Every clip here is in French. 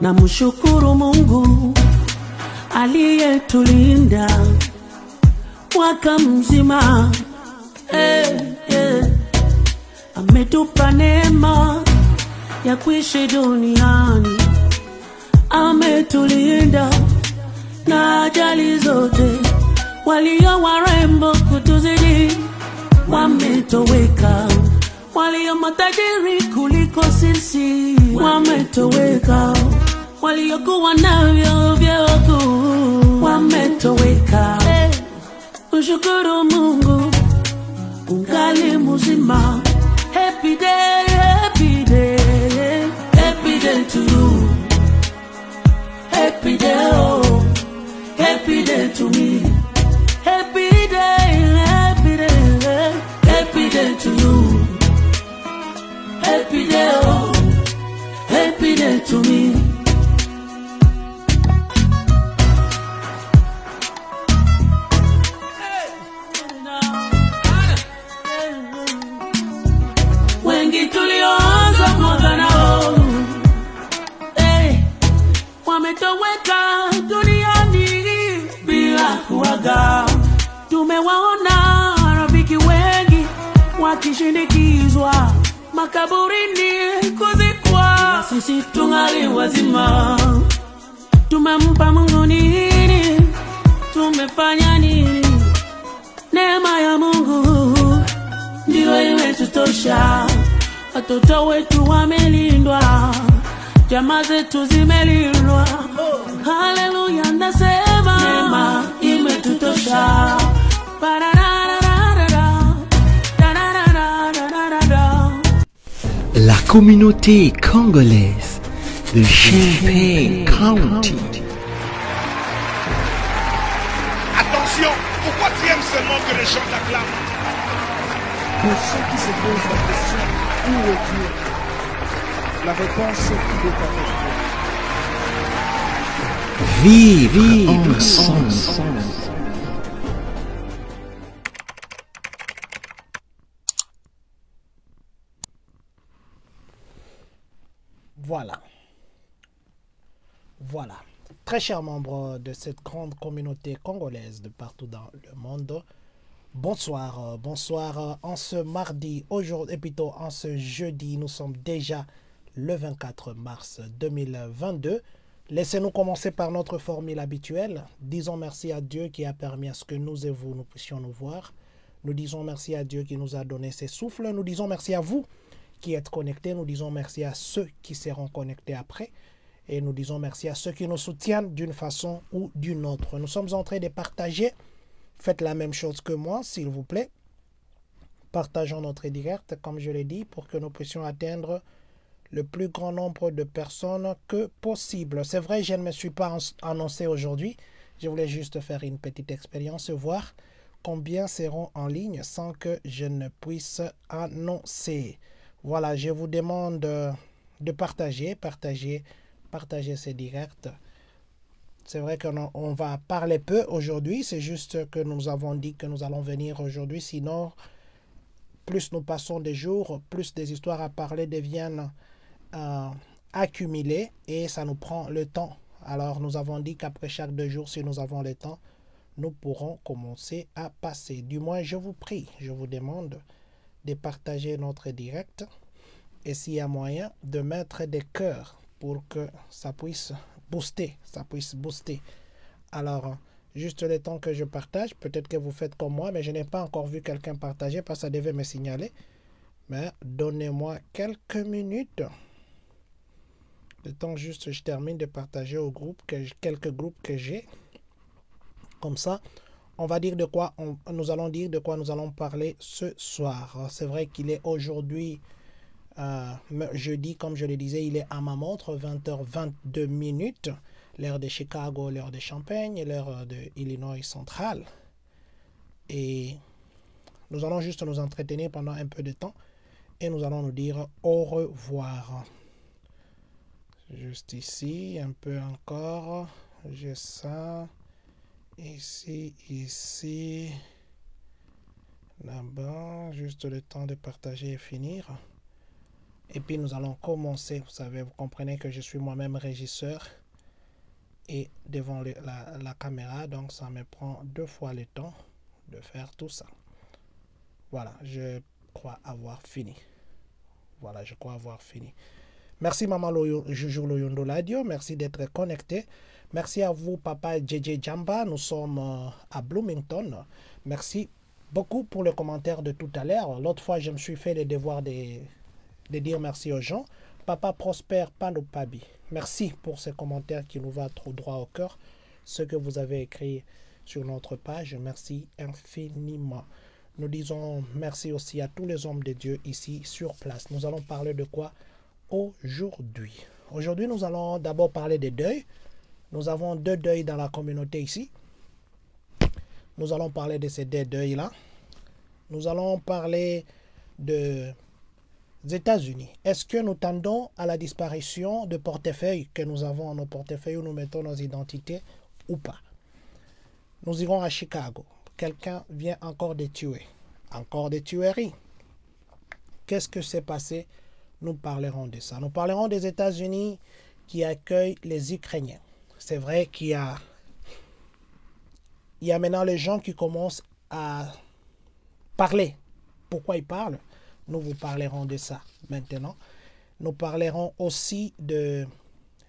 na mshukuru Mungu aliyetulinda mwaka mzima hey, yeah. Ametupa neema ya kuishi duniani, ametulinda na ajali zote. Walio warembo kutuzidi wametoweka, walio matajiri kuliko sisi wametoweka. waliokuwa navyo vya wakuu wametoweka. Hey, eh, ushukuru Mungu ungali mzima. Happy day, happy day, happy day to you. Happy day, oh, happy day to me. mwaga. Tumewaona rafiki wengi wakishindikizwa makaburini kuzikwa, sisi tungali wazima. Tumempa Mungu nini? Tumefanya nini? Neema ya Mungu ndiyo imetutosha. Watoto wetu wamelindwa, jamaa zetu zimelindwa. Haleluya, nasema neema La communauté congolaise de Champagne County. Attention, pourquoi tu aimes seulement que les gens t'acclament Pour ceux qui se posent la question, où est Dieu La réponse est qu'il est vive, Vivre, ensemble. Voilà. Très chers membres de cette grande communauté congolaise de partout dans le monde, bonsoir. Euh, bonsoir euh, en ce mardi, aujourd'hui, et plutôt en ce jeudi, nous sommes déjà le 24 mars 2022. Laissez-nous commencer par notre formule habituelle. Disons merci à Dieu qui a permis à ce que nous et vous, nous puissions nous voir. Nous disons merci à Dieu qui nous a donné ses souffles. Nous disons merci à vous qui êtes connectés. Nous disons merci à ceux qui seront connectés après. Et nous disons merci à ceux qui nous soutiennent d'une façon ou d'une autre. Nous sommes en train de partager. Faites la même chose que moi, s'il vous plaît. Partageons notre direct, comme je l'ai dit, pour que nous puissions atteindre le plus grand nombre de personnes que possible. C'est vrai, je ne me suis pas annoncé aujourd'hui. Je voulais juste faire une petite expérience, voir combien seront en ligne sans que je ne puisse annoncer. Voilà, je vous demande de partager, partager partager ces directs. C'est vrai qu'on on va parler peu aujourd'hui, c'est juste que nous avons dit que nous allons venir aujourd'hui, sinon plus nous passons des jours, plus des histoires à parler deviennent euh, accumulées et ça nous prend le temps. Alors nous avons dit qu'après chaque deux jours, si nous avons le temps, nous pourrons commencer à passer. Du moins, je vous prie, je vous demande de partager notre direct et s'il y a moyen de mettre des cœurs pour que ça puisse booster, ça puisse booster. Alors, juste le temps que je partage, peut-être que vous faites comme moi, mais je n'ai pas encore vu quelqu'un partager parce que ça devait me signaler. Mais donnez-moi quelques minutes. Le temps juste, je termine de partager au groupe que quelques groupes que j'ai. Comme ça, on va dire de quoi on, nous allons dire de quoi nous allons parler ce soir. C'est vrai qu'il est aujourd'hui euh, jeudi, comme je le disais, il est à ma montre, 20h22 minutes, l'heure de Chicago, l'heure de Champagne, l'heure de Illinois Central, Et nous allons juste nous entretenir pendant un peu de temps et nous allons nous dire au revoir. Juste ici, un peu encore. J'ai ça. Ici, ici. Là-bas, juste le temps de partager et finir. Et puis nous allons commencer. Vous savez, vous comprenez que je suis moi-même régisseur et devant la, caméra. Donc ça me prend deux fois le temps de faire tout ça. Voilà, je crois avoir fini. Voilà, je crois avoir fini. Merci Maman Joujou Loyondo Ladio, merci d'être connecté. Merci à vous Papa JJ Jamba, nous sommes euh, à Bloomington. Merci beaucoup pour le commentaire de tout à l'heure. L'autre fois, je me suis fait les devoirs des, de dire merci aux gens. Papa Prosper panopabi merci pour ces commentaires qui nous va trop droit au cœur. Ce que vous avez écrit sur notre page, merci infiniment. Nous disons merci aussi à tous les hommes de Dieu ici sur place. Nous allons parler de quoi aujourd'hui Aujourd'hui, nous allons d'abord parler des deuils. Nous avons deux deuils dans la communauté ici. Nous allons parler de ces deux deuils-là. Nous allons parler de États-Unis. Est-ce que nous tendons à la disparition de portefeuilles que nous avons en nos portefeuilles où nous mettons nos identités ou pas Nous irons à Chicago. Quelqu'un vient encore de tuer. Encore des tueries. Qu'est-ce que s'est passé Nous parlerons de ça. Nous parlerons des États-Unis qui accueillent les Ukrainiens. C'est vrai qu'il y a, il y a maintenant les gens qui commencent à parler. Pourquoi ils parlent nous vous parlerons de ça maintenant. Nous parlerons aussi de,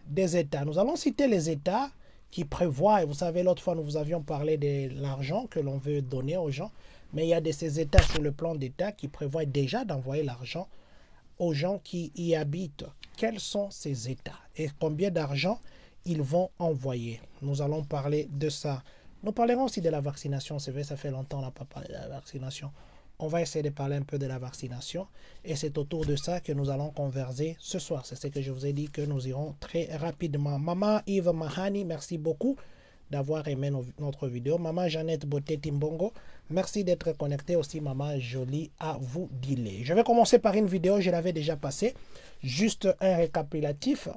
des États. Nous allons citer les États qui prévoient, vous savez, l'autre fois, nous vous avions parlé de l'argent que l'on veut donner aux gens, mais il y a de ces États sur le plan d'État qui prévoient déjà d'envoyer l'argent aux gens qui y habitent. Quels sont ces États et combien d'argent ils vont envoyer Nous allons parler de ça. Nous parlerons aussi de la vaccination. C'est vrai, ça fait longtemps qu'on n'a pas parlé de la vaccination on va essayer de parler un peu de la vaccination et c'est autour de ça que nous allons converser ce soir. C'est ce que je vous ai dit que nous irons très rapidement. Maman Yves Mahani, merci beaucoup d'avoir aimé notre vidéo. Maman Jeannette Beauté Timbongo, merci d'être connectée aussi. Maman Jolie, à vous d'y Je vais commencer par une vidéo, je l'avais déjà passée. Juste un récapitulatif,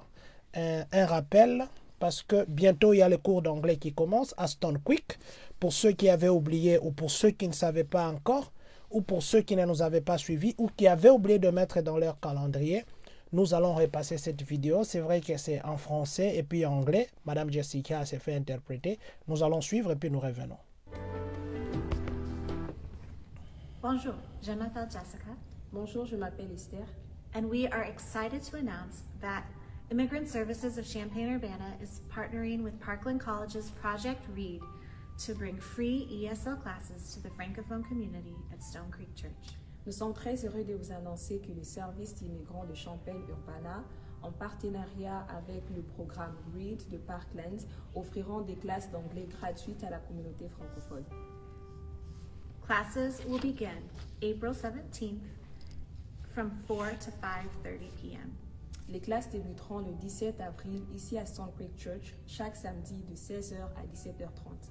un, rappel parce que bientôt il y a le cours d'anglais qui commence à Stone Quick. Pour ceux qui avaient oublié ou pour ceux qui ne savaient pas encore, ou pour ceux qui ne nous avaient pas suivis ou qui avaient oublié de mettre dans leur calendrier, nous allons repasser cette vidéo. C'est vrai que c'est en français et puis en anglais. Madame Jessica s'est fait interpréter. Nous allons suivre et puis nous revenons. Bonjour, je m'appelle Jessica. Bonjour, je m'appelle Esther. And we are excited to announce that Immigrant Services of champagne urbana is partnering with Parkland College's Project READ to bring free ESL classes to the Francophone community at Stone Creek Church. Nous sommes très heureux de vous annoncer que le service d'immigrants de Champagne-Urbana, en partenariat avec le programme READ de Parklands, offriront des classes d'anglais gratuites à la communauté francophone. Classes will begin April 17th from 4 to 5:30 p.m. Les classes débuteront le 17 avril ici à Stone Creek Church chaque samedi de 16h à 17h30.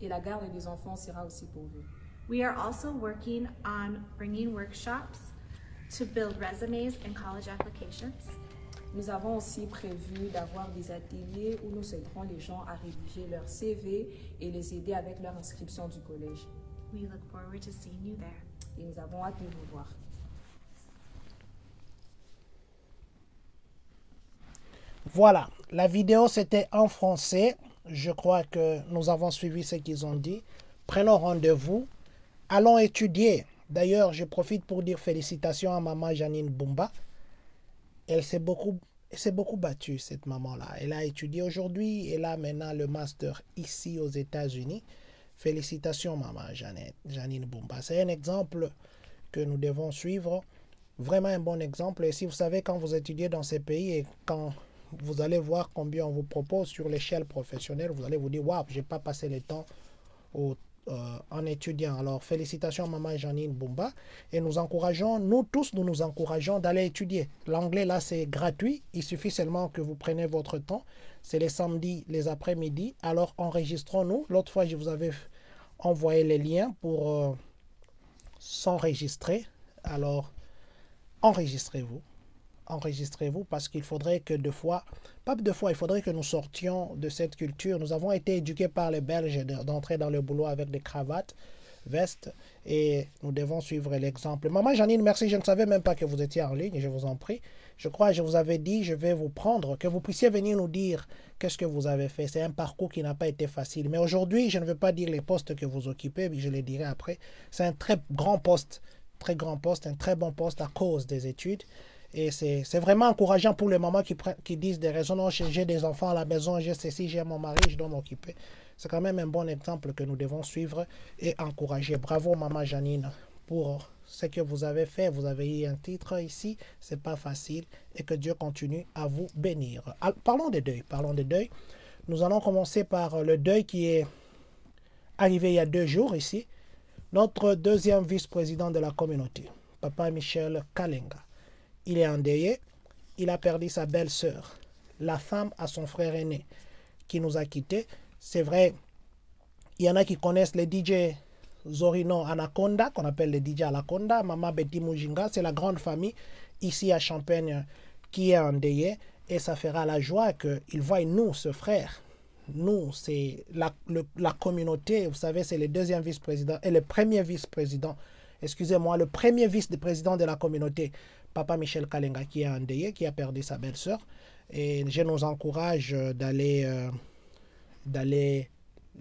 Et la garde des enfants sera aussi pourvue. We are also working on bringing workshops to build resumes and college applications. Nous avons aussi prévu d'avoir des ateliers où nous aiderons les gens à rédiger leur CV et les aider avec leur inscription du collège. We look forward to seeing you there. Et nous avons hâte de vous voir. Voilà, la vidéo c'était en français je crois que nous avons suivi ce qu'ils ont dit. Prenons rendez-vous. Allons étudier. D'ailleurs, je profite pour dire félicitations à maman Janine Bumba. Elle s'est beaucoup, s'est beaucoup battue, cette maman-là. Elle a étudié aujourd'hui. Elle a maintenant le master ici aux États-Unis. Félicitations, maman Janine, Janine Bumba. C'est un exemple que nous devons suivre. Vraiment un bon exemple. Et si vous savez, quand vous étudiez dans ces pays et quand vous allez voir combien on vous propose sur l'échelle professionnelle. Vous allez vous dire, waouh, j'ai pas passé le temps au, euh, en étudiant. Alors, félicitations, maman Janine Bumba. Et nous encourageons, nous tous, nous nous encourageons d'aller étudier. L'anglais, là, c'est gratuit. Il suffit seulement que vous preniez votre temps. C'est les samedis, les après-midi. Alors, enregistrons-nous. L'autre fois, je vous avais envoyé les liens pour euh, s'enregistrer. Alors, enregistrez-vous enregistrez-vous parce qu'il faudrait que deux fois, pas deux fois, il faudrait que nous sortions de cette culture. Nous avons été éduqués par les Belges d'entrer dans le boulot avec des cravates, vestes et nous devons suivre l'exemple. Maman Janine, merci, je ne savais même pas que vous étiez en ligne, je vous en prie. Je crois, je vous avais dit, je vais vous prendre, que vous puissiez venir nous dire qu'est-ce que vous avez fait. C'est un parcours qui n'a pas été facile. Mais aujourd'hui, je ne veux pas dire les postes que vous occupez, mais je les dirai après. C'est un très grand poste, très grand poste, un très bon poste à cause des études. Et c'est vraiment encourageant pour les mamans qui, qui disent des raisons, j'ai des enfants à la maison, j'ai ceci, j'ai mon mari, je dois m'occuper. C'est quand même un bon exemple que nous devons suivre et encourager. Bravo maman Janine pour ce que vous avez fait. Vous avez eu un titre ici, c'est pas facile et que Dieu continue à vous bénir. parlons des deuils, parlons des deuils. Nous allons commencer par le deuil qui est arrivé il y a deux jours ici. Notre deuxième vice-président de la communauté, Papa Michel Kalenga il est endeuillé. Il a perdu sa belle-sœur, la femme à son frère aîné, qui nous a quittés. C'est vrai, il y en a qui connaissent les DJ Zorino Anaconda, qu'on appelle les DJ Anaconda, Mama Betty Mujinga. C'est la grande famille ici à Champagne qui est endeuillée. Et ça fera la joie qu'ils voient nous, ce frère, nous, c'est la, la, communauté, vous savez, c'est le deuxième vice-président et le premier vice-président, excusez-moi, le premier vice-président de la communauté papa Michel Kalenga qui est endeuillé, qui a perdu sa belle-sœur. Et je nous encourage euh, d'aller euh, d'aller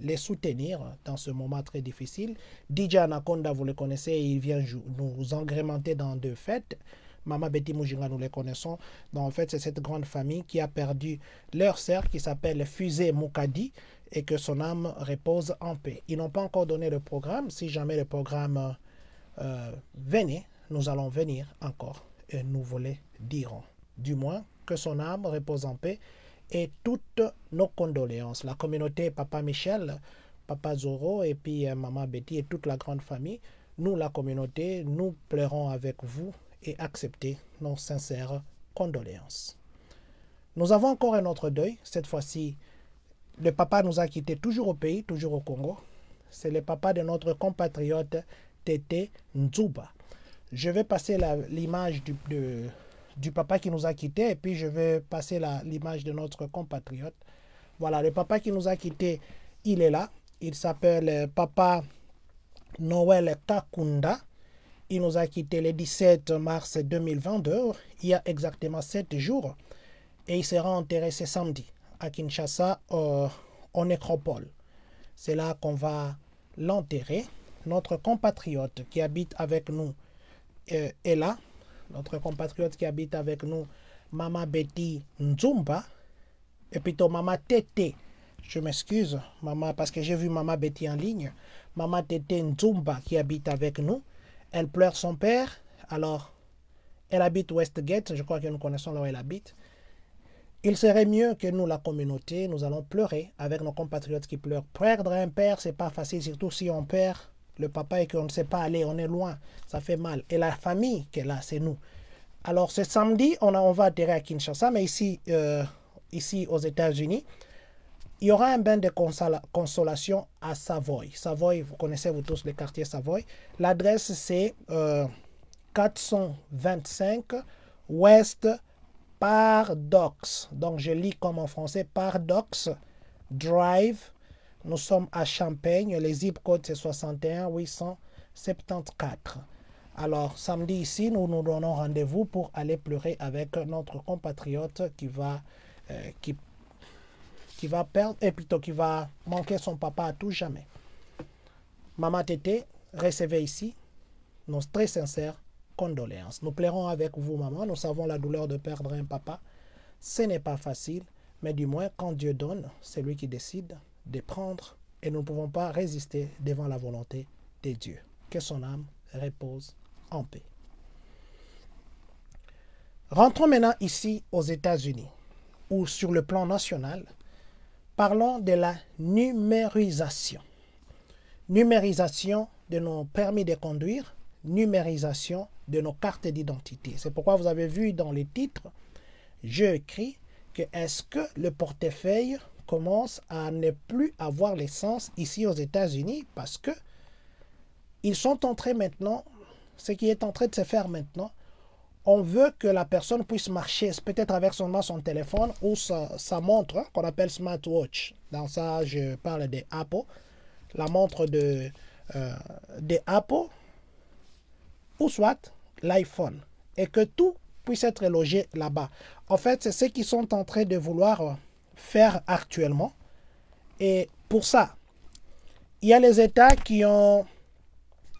les soutenir dans ce moment très difficile. DJ Anaconda, vous le connaissez, il vient nous agrémenter dans deux fêtes. Mama Betty Mujinga, nous les connaissons. Donc, en fait, c'est cette grande famille qui a perdu leur sœur qui s'appelle Fusée Mukadi, et que son âme repose en paix. Ils n'ont pas encore donné le programme. Si jamais le programme euh, venait, nous allons venir encore nous voulait dirons. Du moins, que son âme repose en paix et toutes nos condoléances. La communauté Papa Michel, Papa Zoro et puis euh, Maman Betty et toute la grande famille, nous, la communauté, nous pleurons avec vous et acceptez nos sincères condoléances. Nous avons encore un autre deuil. Cette fois-ci, le papa nous a quittés toujours au pays, toujours au Congo. C'est le papa de notre compatriote Tété Nzuba je vais passer l'image du, papa qui nous a quittés et puis je vais passer l'image de notre compatriote. Voilà, le papa qui nous a quittés, il est là. Il s'appelle euh, Papa Noël Takunda. Il nous a quittés le 17 mars 2022, il y a exactement sept jours. Et il sera enterré ce samedi à Kinshasa, au euh, en nécropole. C'est là qu'on va l'enterrer. Notre compatriote qui habite avec nous et euh, là, notre compatriote qui habite avec nous, Mama Betty Nzumba, et plutôt Mama Tété, Je m'excuse, Mama, parce que j'ai vu Mama Betty en ligne. Mama Tété Nzumba qui habite avec nous. Elle pleure son père. Alors, elle habite Westgate. Je crois que nous connaissons là où elle habite. Il serait mieux que nous, la communauté, nous allons pleurer avec nos compatriotes qui pleurent. Perdre un père, c'est pas facile, surtout si on perd le papa est qu'on ne sait pas aller, on est loin, ça fait mal. Et la famille qui est là, c'est nous. Alors ce samedi, on, va atterrir à Kinshasa, mais ici, euh, ici aux États-Unis, il y aura un bain de consolation à Savoy. Savoy, vous connaissez vous tous les quartiers Savoy. L'adresse, c'est 425 euh, West Paradox. Donc je lis comme en français Paradox Drive nous sommes à Champagne. Les zip codes, c'est 61 874. Alors, samedi ici, nous nous donnons rendez-vous pour aller pleurer avec notre compatriote qui va, euh, qui, qui va perdre, et eh, plutôt qui va manquer son papa à tout jamais. Maman Tété, recevez ici nos très sincères condoléances. Nous plairons avec vous, maman. Nous savons la douleur de perdre un papa. Ce n'est pas facile, mais du moins, quand Dieu donne, c'est lui qui décide de prendre et nous ne pouvons pas résister devant la volonté de Dieu. Que son âme repose en paix. Rentrons maintenant ici aux États-Unis, ou sur le plan national, parlons de la numérisation. Numérisation de nos permis de conduire, numérisation de nos cartes d'identité. C'est pourquoi vous avez vu dans les titres, je écris que est-ce que le portefeuille commence à ne plus avoir les sens ici aux États-Unis parce que ils sont entrés maintenant, ce qui est en train de se faire maintenant, on veut que la personne puisse marcher, peut-être avec seulement son téléphone ou sa, montre hein, qu'on appelle smartwatch. Dans ça, je parle des Apple, la montre de, euh, des Apple ou soit l'iPhone et que tout puisse être logé là-bas. En fait, c'est ce qu'ils sont en train de vouloir euh, faire actuellement. Et pour ça, il y a les États qui ont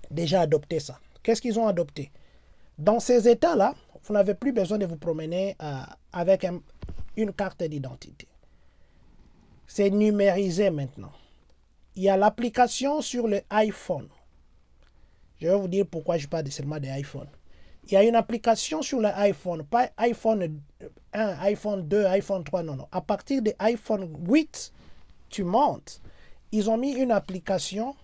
déjà adopté ça. Qu'est-ce qu'ils ont adopté Dans ces États-là, vous n'avez plus besoin de vous promener euh, avec une carte d'identité. C'est numérisé maintenant. Il y a l'application sur le iPhone. Je vais vous dire pourquoi je parle seulement des iPhones il y a une application sur l'iPhone, pas iPhone 1, euh, iPhone 2, iPhone 3, non, non. À partir de iPhone 8, tu montes. Ils ont mis une application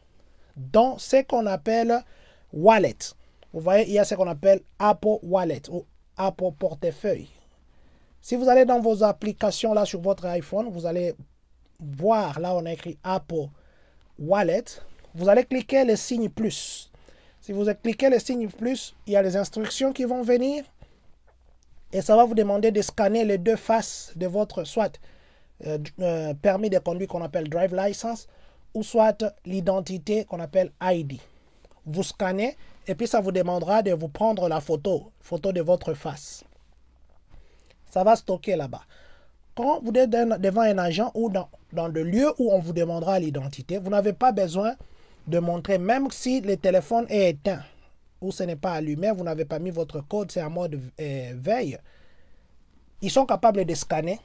dans ce qu'on appelle Wallet. Vous voyez, il y a ce qu'on appelle Apple Wallet ou Apple Portefeuille. Si vous allez dans vos applications là sur votre iPhone, vous allez voir, là on a écrit Apple Wallet. Vous allez cliquer le signe plus. Si vous cliquez le signe plus, il y a les instructions qui vont venir. Et ça va vous demander de scanner les deux faces de votre soit euh, euh, permis de conduire qu'on appelle drive license ou soit l'identité qu'on appelle ID. Vous scannez et puis ça vous demandera de vous prendre la photo, photo de votre face. Ça va stocker là-bas. Quand vous êtes devant un agent ou dans, dans le lieu où on vous demandera l'identité, vous n'avez pas besoin de montrer, même si le téléphone est éteint ou ce n'est pas allumé, vous n'avez pas mis votre code, c'est en mode euh, veille, ils sont capables de scanner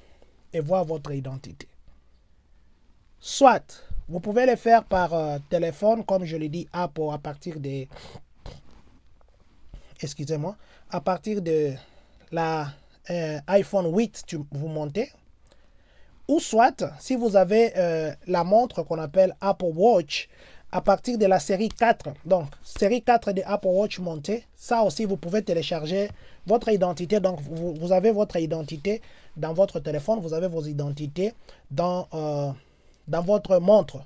et voir votre identité. Soit, vous pouvez le faire par euh, téléphone, comme je l'ai dit, Apple, à partir de... Excusez-moi. À partir de la euh, iPhone 8, vous montez. Ou soit, si vous avez la montre qu'on appelle Apple Watch, à partir de la série 4. Donc, série 4 de Apple Watch montée. Ça aussi, vous pouvez télécharger votre identité. Donc, vous, avez votre identité dans votre téléphone. Vous avez vos identités dans, euh, dans votre montre.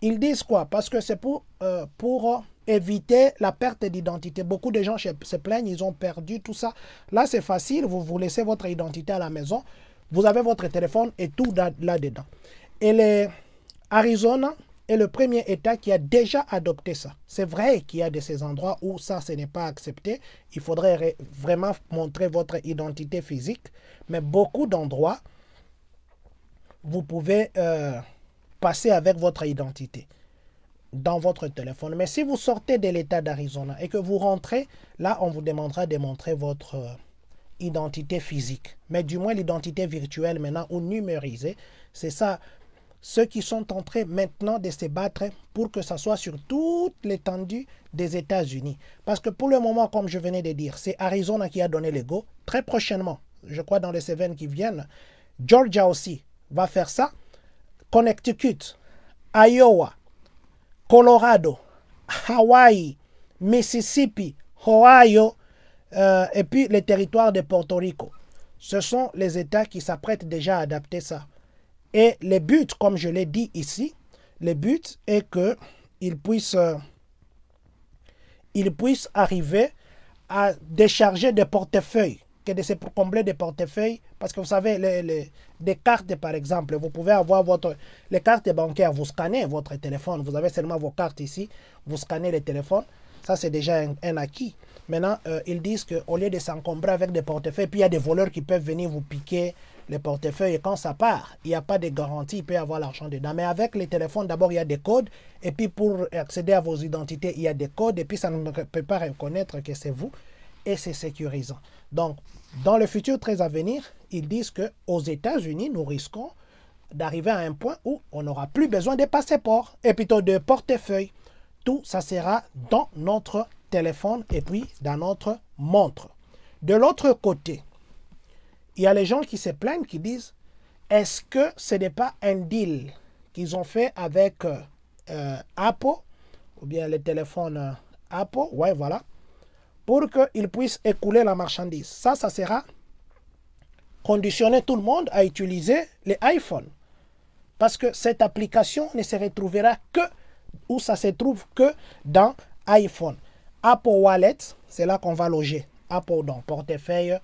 Ils disent quoi Parce que c'est pour, euh, pour éviter la perte d'identité. Beaucoup de gens se plaignent, ils ont perdu tout ça. Là, c'est facile. Vous, vous laissez votre identité à la maison. Vous avez votre téléphone et tout là-dedans. Et les Arizona, et le premier État qui a déjà adopté ça. C'est vrai qu'il y a de ces endroits où ça, ce n'est pas accepté. Il faudrait vraiment montrer votre identité physique. Mais beaucoup d'endroits, vous pouvez euh, passer avec votre identité dans votre téléphone. Mais si vous sortez de l'État d'Arizona et que vous rentrez, là, on vous demandera de montrer votre euh, identité physique. Mais du moins l'identité virtuelle maintenant ou numérisée, c'est ça ceux qui sont en train maintenant de se battre pour que ça soit sur toute l'étendue des États-Unis. Parce que pour le moment, comme je venais de dire, c'est Arizona qui a donné l'ego. go. Très prochainement, je crois dans les semaines qui viennent, Georgia aussi va faire ça. Connecticut, Iowa, Colorado, Hawaii, Mississippi, Ohio euh, et puis les territoires de Porto Rico. Ce sont les États qui s'apprêtent déjà à adapter ça. Et le but, comme je l'ai dit ici, le but est que il puisse, il arriver à décharger des portefeuilles, que de se combler des portefeuilles, parce que vous savez, les, les, des cartes par exemple, vous pouvez avoir votre, les cartes bancaires, vous scannez votre téléphone, vous avez seulement vos cartes ici, vous scannez le téléphone, ça c'est déjà un, acquis. Maintenant, euh, ils disent qu'au lieu de s'encombrer avec des portefeuilles, puis il y a des voleurs qui peuvent venir vous piquer les portefeuilles. quand ça part, il n'y a pas de garantie, il peut y avoir l'argent dedans. Mais avec les téléphones, d'abord, il y a des codes. Et puis, pour accéder à vos identités, il y a des codes. Et puis, ça ne peut pas reconnaître que c'est vous. Et c'est sécurisant. Donc, dans le futur très à venir, ils disent qu'aux États-Unis, nous risquons d'arriver à un point où on n'aura plus besoin de passeports et plutôt de portefeuilles. Tout ça sera dans notre téléphone et puis dans notre montre. De l'autre côté, il y a les gens qui se plaignent, qui disent est-ce que ce n'est pas un deal qu'ils ont fait avec euh, euh, Apple ou bien les téléphones euh, Apple Ouais, voilà. Pour qu'ils puissent écouler la marchandise. Ça, ça sera conditionner tout le monde à utiliser les iPhones. Parce que cette application ne se retrouvera que où ça se trouve que dans iPhone. Apple Wallet, c'est là qu'on va loger. Apple, donc portefeuille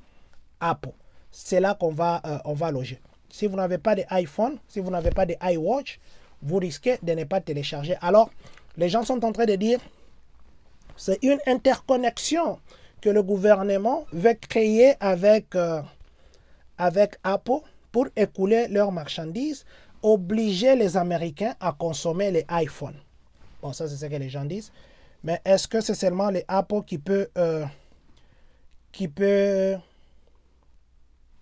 Apple c'est là qu'on va, euh, va loger. Si vous n'avez pas d'iPhone, si vous n'avez pas d'iWatch, vous risquez de ne pas télécharger. Alors, les gens sont en train de dire, c'est une interconnexion que le gouvernement veut créer avec, euh, avec Apple pour écouler leurs marchandises, obliger les Américains à consommer les iPhones. Bon, ça c'est ce que les gens disent. Mais est-ce que c'est seulement les Apple qui peut, euh, qui peut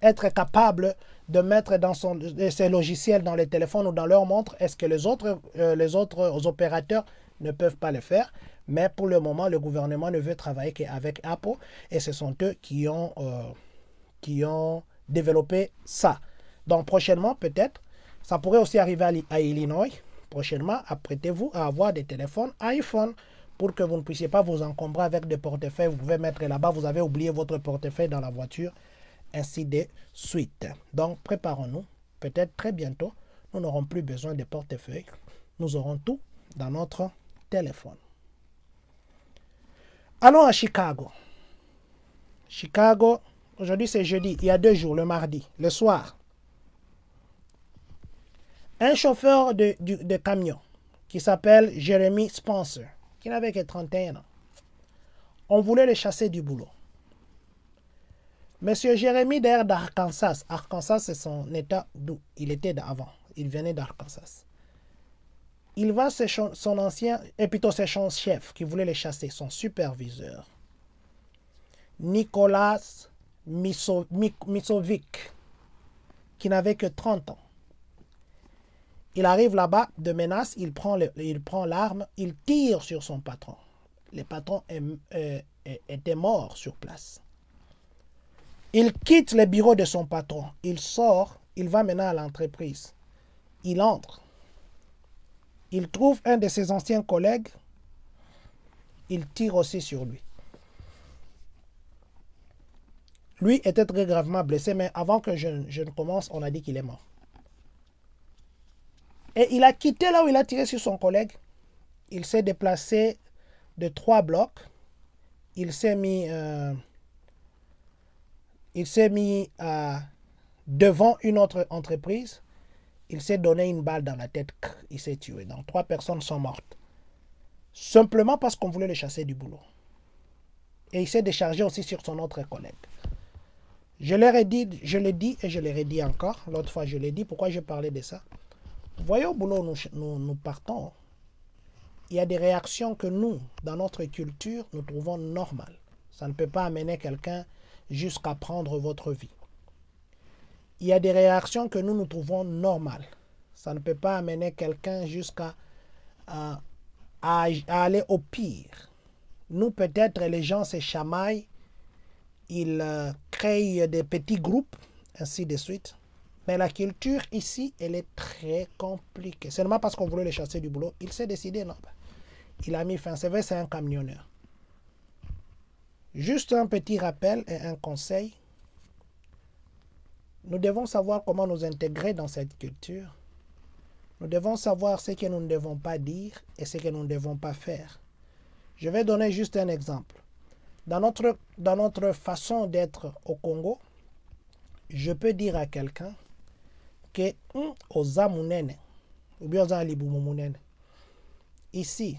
être capable de mettre dans son, ses logiciels dans les téléphones ou dans leurs montres. Est-ce que les autres, euh, les autres opérateurs ne peuvent pas le faire Mais pour le moment, le gouvernement ne veut travailler qu'avec Apple et ce sont eux qui ont, euh, qui ont développé ça. Donc prochainement, peut-être, ça pourrait aussi arriver à Illinois. Prochainement, apprêtez-vous à avoir des téléphones iPhone pour que vous ne puissiez pas vous encombrer avec des portefeuilles. Vous pouvez mettre là-bas, vous avez oublié votre portefeuille dans la voiture ainsi de suite. Donc, préparons-nous. Peut-être très bientôt, nous n'aurons plus besoin de portefeuille. Nous aurons tout dans notre téléphone. Allons à Chicago. Chicago, aujourd'hui c'est jeudi, il y a deux jours, le mardi, le soir. Un chauffeur de, camion qui s'appelle Jeremy Spencer, qui n'avait que 31 ans. On voulait le chasser du boulot. Monsieur Jérémy d'air d'Arkansas. Arkansas, c'est son état d'où il était avant. Il venait d'Arkansas. Il va chez son ancien, et plutôt ses son chef qui voulait les chasser, son superviseur. Nicolas Misovic, qui n'avait que 30 ans. Il arrive là-bas de menace, il prend, il l'arme, il tire sur son patron. Le patron est, euh, était mort sur place. Il quitte le bureau de son patron. Il sort. Il va maintenant à l'entreprise. Il entre. Il trouve un de ses anciens collègues. Il tire aussi sur lui. Lui était très gravement blessé, mais avant que je, je ne commence, on a dit qu'il est mort. Et il a quitté là où il a tiré sur son collègue. Il s'est déplacé de trois blocs. Il s'est mis euh, il s'est mis euh, devant une autre entreprise, il s'est donné une balle dans la tête, il s'est tué. Donc trois personnes sont mortes. Simplement parce qu'on voulait le chasser du boulot. Et il s'est déchargé aussi sur son autre collègue. Je l'ai redit, je l'ai dit et je l'ai redit encore. L'autre fois, je l'ai dit. Pourquoi je parlais de ça Voyons, voyez, au boulot, nous, nous partons. Il y a des réactions que nous, dans notre culture, nous trouvons normales. Ça ne peut pas amener quelqu'un jusqu'à prendre votre vie. Il y a des réactions que nous nous trouvons normales. Ça ne peut pas amener quelqu'un jusqu'à euh, aller au pire. Nous, peut-être, les gens se chamaillent, ils euh, créent des petits groupes, ainsi de suite. Mais la culture ici, elle est très compliquée. Seulement parce qu'on voulait les chasser du boulot, il s'est décidé, non. Bah, il a mis fin. C'est vrai, c'est un camionneur. Juste un petit rappel et un conseil. Nous devons savoir comment nous intégrer dans cette culture. Nous devons savoir ce que nous ne devons pas dire et ce que nous ne devons pas faire. Je vais donner juste un exemple. Dans notre, dans notre façon d'être au Congo, je peux dire à quelqu'un que hum, ou bien Ici,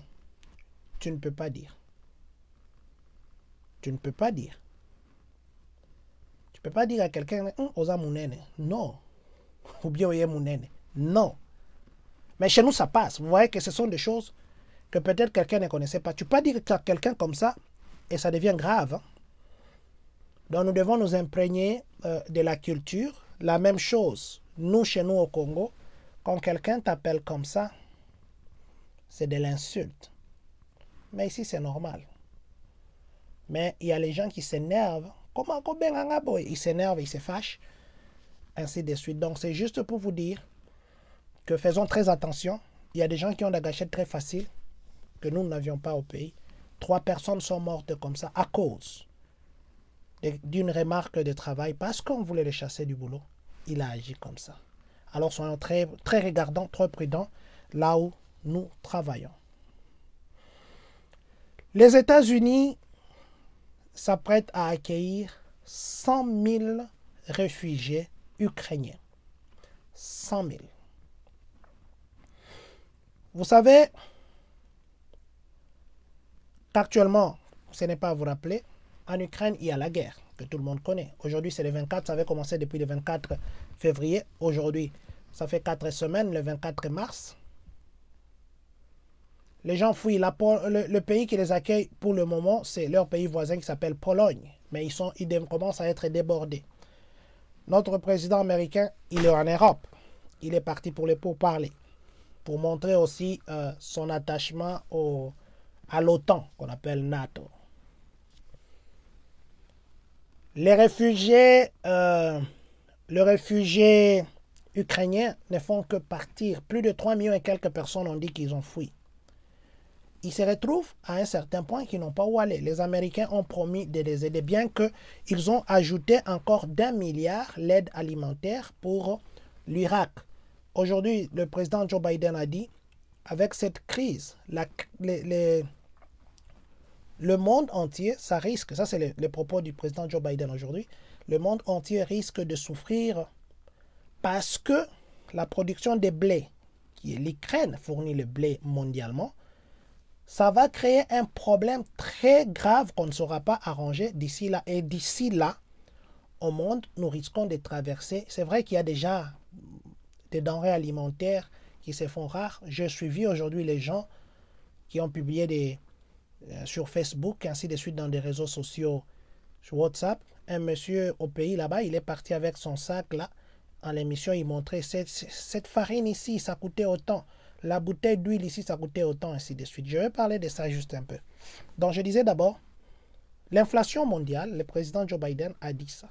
tu ne peux pas dire. Tu ne peux pas dire. Tu ne peux pas dire à quelqu'un, hum, osa mounene. Non. Ou bien oye mounene. Non. Mais chez nous, ça passe. Vous voyez que ce sont des choses que peut-être quelqu'un ne connaissait pas. Tu peux pas dire à quelqu'un comme ça et ça devient grave. Hein. Donc nous devons nous imprégner euh, de la culture. La même chose, nous, chez nous au Congo, quand quelqu'un t'appelle comme ça, c'est de l'insulte. Mais ici, c'est normal. Mais il y a les gens qui s'énervent. Comment Ils s'énervent, ils se fâchent. Ainsi de suite. Donc c'est juste pour vous dire que faisons très attention. Il y a des gens qui ont des gâchette très faciles, que nous n'avions pas au pays. Trois personnes sont mortes comme ça à cause d'une remarque de travail parce qu'on voulait les chasser du boulot. Il a agi comme ça. Alors soyons très, très regardants, très prudents là où nous travaillons. Les États-Unis s'apprête à accueillir 100 000 réfugiés ukrainiens. 100 000. Vous savez qu'actuellement, ce n'est pas à vous rappeler, en Ukraine, il y a la guerre que tout le monde connaît. Aujourd'hui, c'est le 24, ça avait commencé depuis le 24 février. Aujourd'hui, ça fait 4 semaines, le 24 mars. Les gens fuient. le, pays qui les accueille pour le moment, c'est leur pays voisin qui s'appelle Pologne. Mais ils, commencent à être débordés. Notre président américain, il est en Europe. Il est parti pour les pourparlers. Pour montrer aussi euh, son attachement au, à l'OTAN, qu'on appelle NATO. Les réfugiés, euh, ukrainiens ne font que partir. Plus de 3 millions et quelques personnes ont dit qu'ils ont fui ils se retrouvent à un certain point qu'ils n'ont pas où aller. Les Américains ont promis de les aider, bien qu'ils ont ajouté encore d'un milliard l'aide alimentaire pour l'Irak. Aujourd'hui, le président Joe Biden a dit, avec cette crise, le monde entier, ça risque, ça c'est le, propos du président Joe Biden aujourd'hui, le monde entier risque de souffrir parce que la production des blés, qui est l'Ukraine fournit le blé mondialement, ça va créer un problème très grave qu'on ne saura pas arranger d'ici là. Et d'ici là, au monde, nous risquons de traverser. C'est vrai qu'il y a déjà des denrées alimentaires qui se font rares. J'ai suivi aujourd'hui les gens qui ont publié des, euh, sur Facebook, ainsi de suite dans des réseaux sociaux, sur WhatsApp. Un monsieur au pays là-bas, il est parti avec son sac là. En l'émission, il montrait cette farine ici, ça coûtait autant la bouteille d'huile ici, ça coûtait autant, ainsi de suite. Je vais parler de ça juste un peu. Donc, je disais d'abord, l'inflation mondiale, le président Joe Biden a dit ça.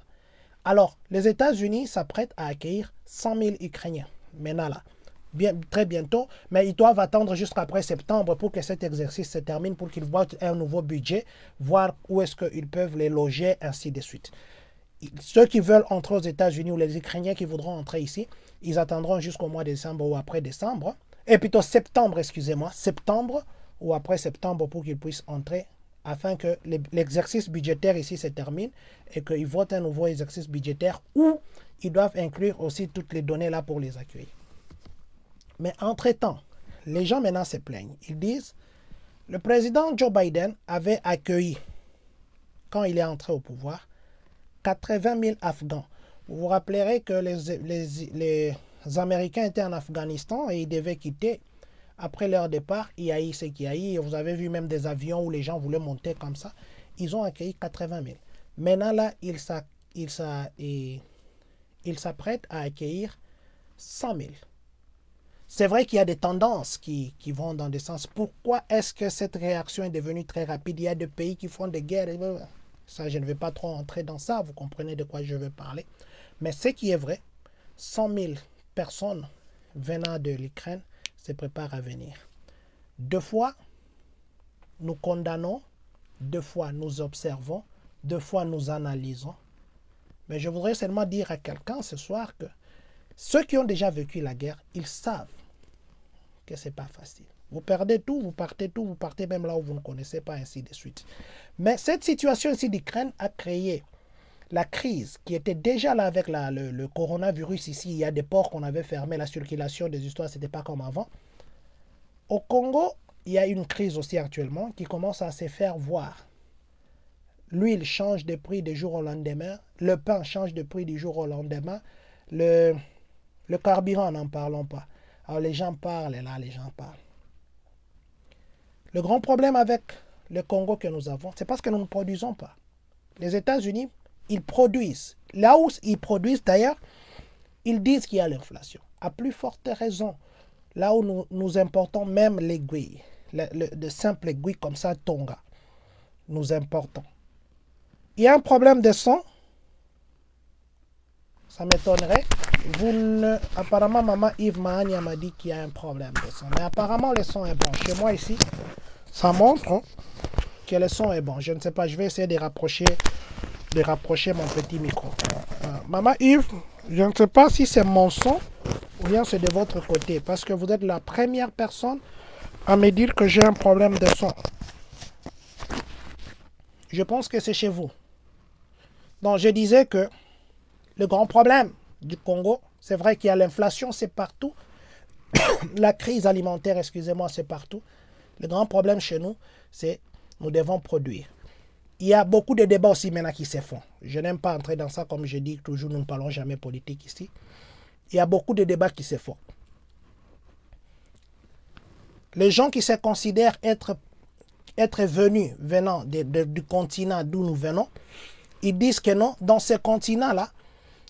Alors, les États-Unis s'apprêtent à accueillir 100 000 Ukrainiens. Maintenant, là, bien, très bientôt, mais ils doivent attendre jusqu'après septembre pour que cet exercice se termine, pour qu'ils voient un nouveau budget, voir où est-ce qu'ils peuvent les loger, ainsi de suite. Ceux qui veulent entrer aux États-Unis ou les Ukrainiens qui voudront entrer ici, ils attendront jusqu'au mois de décembre ou après décembre et eh, plutôt septembre, excusez-moi, septembre ou après septembre pour qu'ils puissent entrer afin que l'exercice budgétaire ici se termine et qu'ils votent un nouveau exercice budgétaire où ils doivent inclure aussi toutes les données là pour les accueillir. Mais entre-temps, les gens maintenant se plaignent. Ils disent, le président Joe Biden avait accueilli, quand il est entré au pouvoir, 80 000 Afghans. Vous vous rappellerez que les, les, les Américains étaient en Afghanistan et ils devaient quitter. Après leur départ, ce il y a eu. vous avez vu même des avions où les gens voulaient monter comme ça. Ils ont accueilli 80 000. Maintenant, là, ils s'apprêtent à accueillir 100 000. C'est vrai qu'il y a des tendances qui, vont dans des sens. Pourquoi est-ce que cette réaction est devenue très rapide Il y a des pays qui font des guerres. ça, je ne vais pas trop entrer dans ça. Vous comprenez de quoi je veux parler. Mais ce qui est vrai, 100 000 personne venant de l'Ukraine se prépare à venir. Deux fois, nous condamnons, deux fois, nous observons, deux fois, nous analysons. Mais je voudrais seulement dire à quelqu'un ce soir que ceux qui ont déjà vécu la guerre, ils savent que ce n'est pas facile. Vous perdez tout, vous partez tout, vous partez même là où vous ne connaissez pas, ainsi de suite. Mais cette situation ici d'Ukraine a créé la crise qui était déjà là avec le, coronavirus ici, il y a des ports qu'on avait fermés, la circulation des histoires, c'était pas comme avant. Au Congo, il y a une crise aussi actuellement qui commence à se faire voir. L'huile change de prix du jour au lendemain, le pain change de prix du jour au lendemain, le, le carburant, n'en parlons pas. Alors les gens parlent, là les gens parlent. Le grand problème avec le Congo que nous avons, c'est parce que nous ne produisons pas. Les États-Unis ils produisent. Là où ils produisent d'ailleurs, ils disent qu'il y a l'inflation. À plus forte raison, là où nous, importons même l'aiguille, le, le, de simples aiguilles comme ça, Tonga, nous importons. Il y a un problème de son. Ça m'étonnerait. Vous ne... Apparemment, maman Yves Mahania m'a dit qu'il y a un problème de son. Mais apparemment, le son est bon. Chez moi, ici, ça montre. Hein le son est bon, je ne sais pas, je vais essayer de rapprocher, de rapprocher mon petit micro. Euh, Maman Yves, je ne sais pas si c'est mon son ou bien c'est de votre côté, parce que vous êtes la première personne à me dire que j'ai un problème de son. Je pense que c'est chez vous. Donc, je disais que le grand problème du Congo, c'est vrai qu'il y a l'inflation, c'est partout. la crise alimentaire, excusez-moi, c'est partout. Le grand problème chez nous, c'est nous devons produire. Il y a beaucoup de débats aussi maintenant qui se font. Je n'aime pas entrer dans ça, comme je dis toujours, nous ne parlons jamais politique ici. Il y a beaucoup de débats qui se font. Les gens qui se considèrent être, être venus, venant du continent d'où nous venons, ils disent que non, dans ce continent-là,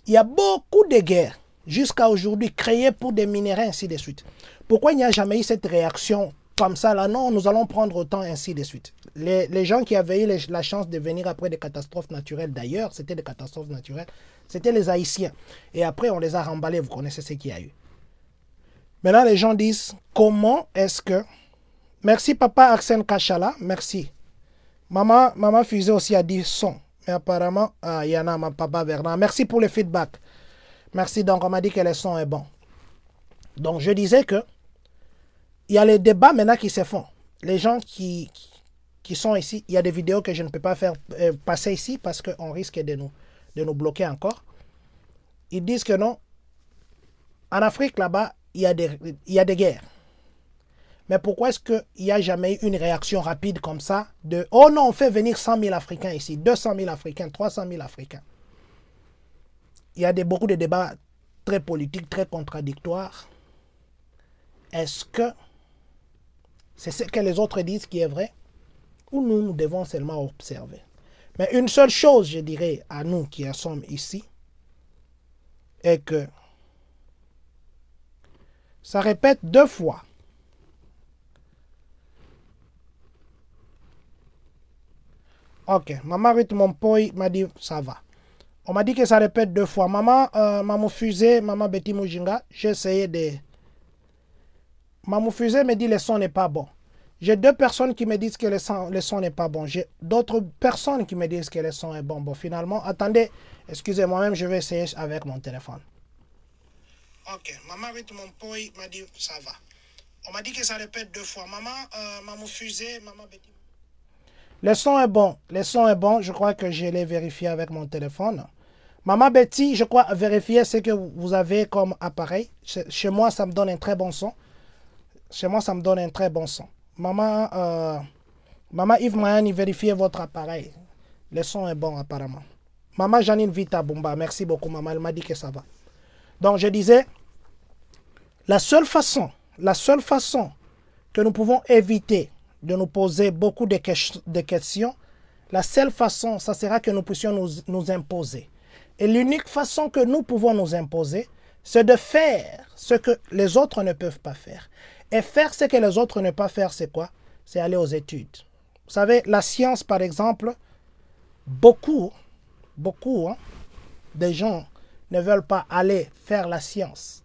il y a beaucoup de guerres jusqu'à aujourd'hui créées pour des minéraux, ainsi de suite. Pourquoi il n'y a jamais eu cette réaction comme ça, là, non, nous allons prendre autant, ainsi de suite. Les, gens qui avaient eu la chance de venir après des catastrophes naturelles, d'ailleurs, c'était des catastrophes naturelles, c'était les Haïtiens. Et après, on les a remballés, vous connaissez ce qu'il y a eu. Maintenant, les gens disent, comment est-ce que... Merci papa Arsène Kachala, merci. Maman, maman Fusée aussi a dit son. Mais apparemment, ah, il y en a ma papa Bernard. Merci pour le feedback. Merci, donc on m'a dit que le son est bon. Donc je disais que il y a les débats maintenant qui se font. Les gens qui, qui sont ici, il y a des vidéos que je ne peux pas faire euh, passer ici parce qu'on risque de nous, de nous bloquer encore. Ils disent que non. En Afrique, là-bas, il, y a des, il y a des guerres. Mais pourquoi est-ce qu'il n'y a jamais eu une réaction rapide comme ça de « Oh non, on fait venir 100 000 Africains ici, 200 000 Africains, 300 000 Africains. » Il y a des, beaucoup de débats très politiques, très contradictoires. Est-ce que c'est ce que les autres disent qui est vrai ou nous, nous devons seulement observer. Mais une seule chose, je dirais, à nous qui sommes ici, est que ça répète deux fois. Ok, maman Ruth Monpoy m'a dit ça va. On m'a dit que ça répète deux fois. Maman, euh, maman Fusée, maman Betty Mujinga, j'ai essayé de Mamoufusé me dit le son n'est pas bon. J'ai deux personnes qui me disent que le son, le son n'est pas bon. J'ai d'autres personnes qui me disent que le son est bon. Bon, finalement, attendez, excusez-moi même, je vais essayer avec mon téléphone. Ok, maman avec mon poi m'a dit ça va. On m'a dit que ça répète deux fois. Maman, euh, maman fusée, maman Betty. Le son est bon, le son est bon. Je crois que je l'ai vérifié avec mon téléphone. Maman Betty, je crois vérifier ce que vous avez comme appareil. Chez moi, ça me donne un très bon son. Chez moi, ça me donne un très bon son. Maman, euh, maman Yves Mayani, vérifiez votre appareil. Le son est bon apparemment. Maman Janine Vita Bomba, merci beaucoup maman, elle m'a dit que ça va. Donc je disais, la seule façon, la seule façon que nous pouvons éviter de nous poser beaucoup de, questions, la seule façon, ça sera que nous puissions nous, nous imposer. Et l'unique façon que nous pouvons nous imposer, c'est de faire ce que les autres ne peuvent pas faire. Et faire ce que les autres ne peuvent faire, c'est quoi C'est aller aux études. Vous savez, la science, par exemple, beaucoup, beaucoup hein, de gens ne veulent pas aller faire la science.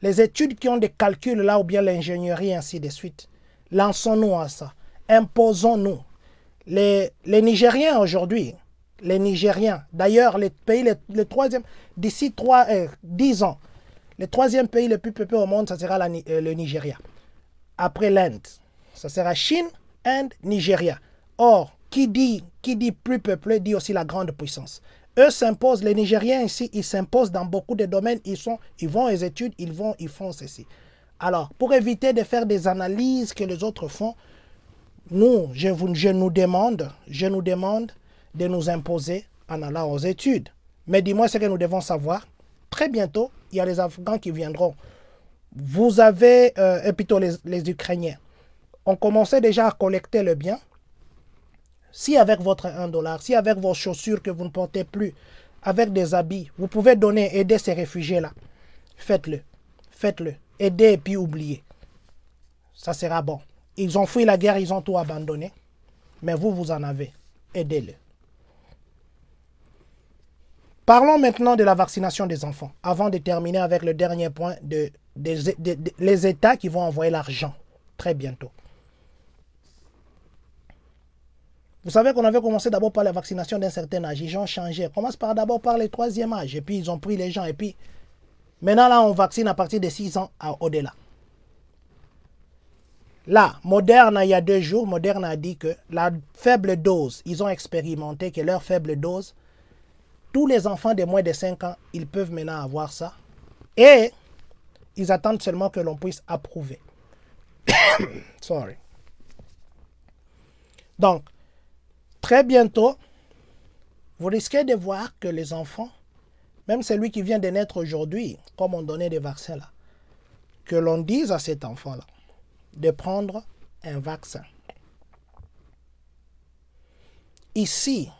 Les études qui ont des calculs là ou bien l'ingénierie, ainsi de suite. Lançons-nous à ça. Imposons-nous. Les, les Nigériens aujourd'hui, les Nigériens, d'ailleurs les pays, le troisième, d'ici 3 euh, ans, le troisième pays le plus peuplé au monde, ça sera euh, le Nigeria après l'Inde. Ça sera Chine, Inde, Nigeria. Or, qui dit, qui dit plus peuplé dit aussi la grande puissance. Eux s'imposent, les Nigériens ici, ils s'imposent dans beaucoup de domaines. Ils, sont, ils vont aux études, ils, vont, ils font ceci. Alors, pour éviter de faire des analyses que les autres font, nous, je, vous, je nous demande, je nous demande de nous imposer en allant aux études. Mais dis-moi ce que nous devons savoir. Très bientôt, il y a les Afghans qui viendront vous avez, euh, et plutôt les, Ukrainiens, ont commencé déjà à collecter le bien. Si avec votre 1 dollar, si avec vos chaussures que vous ne portez plus, avec des habits, vous pouvez donner, aider ces réfugiés-là, faites-le. Faites-le. Aidez et puis oubliez. Ça sera bon. Ils ont fui la guerre, ils ont tout abandonné. Mais vous, vous en avez. Aidez-le. Parlons maintenant de la vaccination des enfants, avant de terminer avec le dernier point de, les États qui vont envoyer l'argent très bientôt. Vous savez qu'on avait commencé d'abord par la vaccination d'un certain âge. Ils ont changé. On commence par d'abord par le troisième âge. Et puis ils ont pris les gens. Et puis maintenant là, on vaccine à partir de 6 ans au-delà. Là, Moderna, il y a deux jours, Moderna a dit que la faible dose, ils ont expérimenté que leur faible dose tous les enfants de moins de 5 ans, ils peuvent maintenant avoir ça. Et ils attendent seulement que l'on puisse approuver. Sorry. Donc, très bientôt, vous risquez de voir que les enfants, même celui qui vient de naître aujourd'hui, comme on donnait des vaccins là, que l'on dise à cet enfant-là de prendre un vaccin. Ici,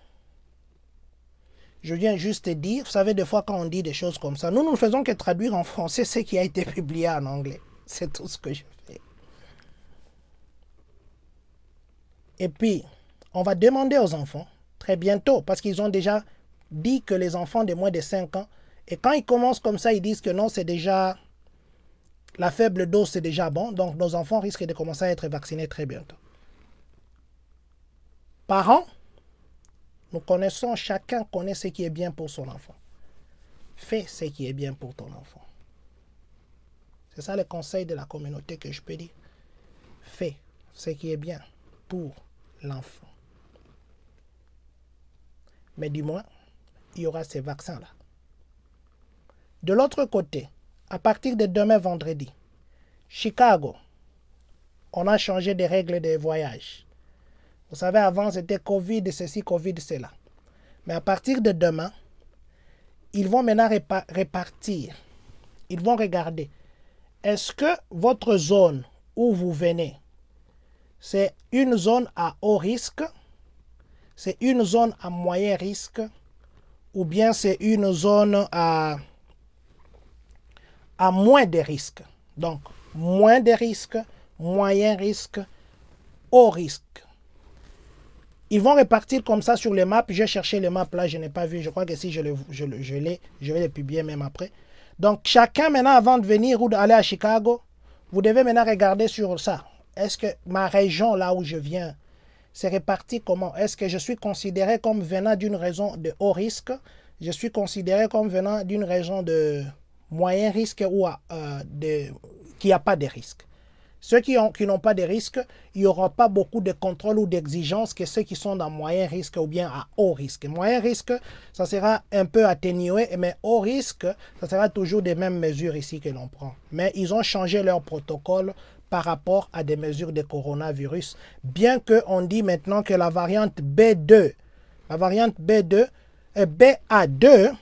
je viens juste dire, vous savez, des fois quand on dit des choses comme ça, nous ne faisons que traduire en français ce qui a été publié en anglais. C'est tout ce que je fais. Et puis, on va demander aux enfants, très bientôt, parce qu'ils ont déjà dit que les enfants de moins de 5 ans, et quand ils commencent comme ça, ils disent que non, c'est déjà... La faible dose, c'est déjà bon, donc nos enfants risquent de commencer à être vaccinés très bientôt. Parents, nous connaissons, chacun connaît ce qui est bien pour son enfant. Fais ce qui est bien pour ton enfant. C'est ça le conseil de la communauté que je peux dire. Fais ce qui est bien pour l'enfant. Mais du moins, il y aura ces vaccins-là. De l'autre côté, à partir de demain vendredi, Chicago, on a changé des règles de voyage. Vous savez, avant, c'était Covid, ceci, Covid, cela. Mais à partir de demain, ils vont maintenant répartir. Ils vont regarder. Est-ce que votre zone où vous venez, c'est une zone à haut risque, c'est une zone à moyen risque, ou bien c'est une zone à, à moins de risques. Donc, moins de risques, moyen risque, haut risque. Ils vont répartir comme ça sur les maps. J'ai cherché les maps là, je n'ai pas vu. Je crois que si je, le, je, je vais les publier même après. Donc chacun maintenant avant de venir ou d'aller à Chicago, vous devez maintenant regarder sur ça. Est-ce que ma région là où je viens, c'est réparti comment Est-ce que je suis considéré comme venant d'une région de haut risque Je suis considéré comme venant d'une région de moyen risque ou euh, de, qui a pas de risque ceux qui, qui n'ont pas de risque, il n'y aura pas beaucoup de contrôle ou d'exigence que ceux qui sont dans moyen risque ou bien à haut risque. Moyen risque, ça sera un peu atténué, mais haut risque, ça sera toujours des mêmes mesures ici que l'on prend. Mais ils ont changé leur protocole par rapport à des mesures de coronavirus, bien qu'on dit maintenant que la variante B2, la variante B2, et BA2,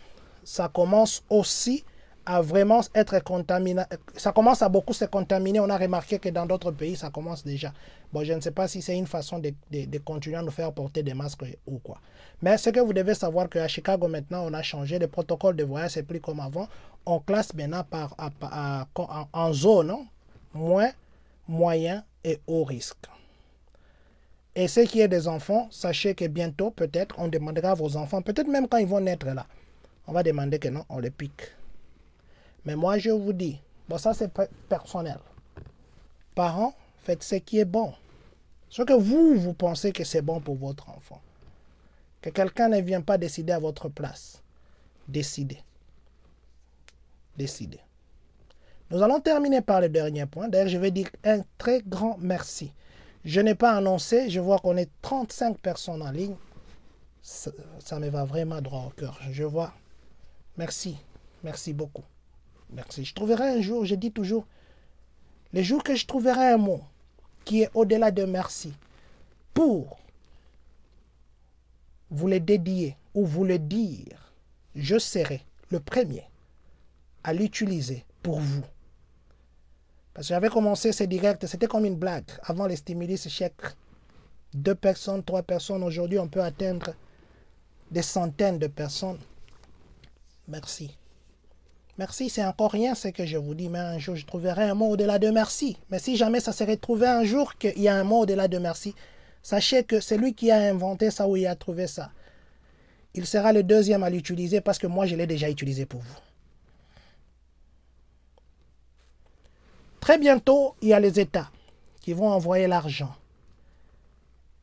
ça commence aussi à vraiment être contaminé. Ça commence à beaucoup se contaminer. On a remarqué que dans d'autres pays, ça commence déjà. Bon, je ne sais pas si c'est une façon de, de, continuer à nous faire porter des masques ou quoi. Mais ce que vous devez savoir, qu'à Chicago, maintenant, on a changé. Le protocole de voyage, c'est plus comme avant. On classe maintenant par, en zone hein, moins, moyen et haut risque. Et ce qui est des enfants, sachez que bientôt, peut-être, on demandera à vos enfants, peut-être même quand ils vont naître là, on va demander que non, on les pique mais moi, je vous dis, bon, ça c'est personnel. Parents, faites ce qui est bon. Ce que vous, vous pensez que c'est bon pour votre enfant. Que quelqu'un ne vient pas décider à votre place. Décidez. Décidez. Nous allons terminer par le dernier point. D'ailleurs, je vais dire un très grand merci. Je n'ai pas annoncé, je vois qu'on est 35 personnes en ligne. ça me va vraiment droit au cœur. Je vois. Merci. Merci beaucoup. Merci. Je trouverai un jour, je dis toujours, le jour que je trouverai un mot qui est au-delà de merci pour vous le dédier ou vous le dire, je serai le premier à l'utiliser pour vous. Parce que j'avais commencé ces direct, c'était comme une blague. Avant les stimulus chèques, deux personnes, trois personnes. Aujourd'hui, on peut atteindre des centaines de personnes. Merci. Merci, c'est encore rien ce que je vous dis, mais un jour je trouverai un mot au-delà de merci. Mais si jamais ça serait trouvé un jour qu'il y a un mot au-delà de merci, sachez que c'est lui qui a inventé ça ou il a trouvé ça. Il sera le deuxième à l'utiliser parce que moi je l'ai déjà utilisé pour vous. Très bientôt, il y a les États qui vont envoyer l'argent.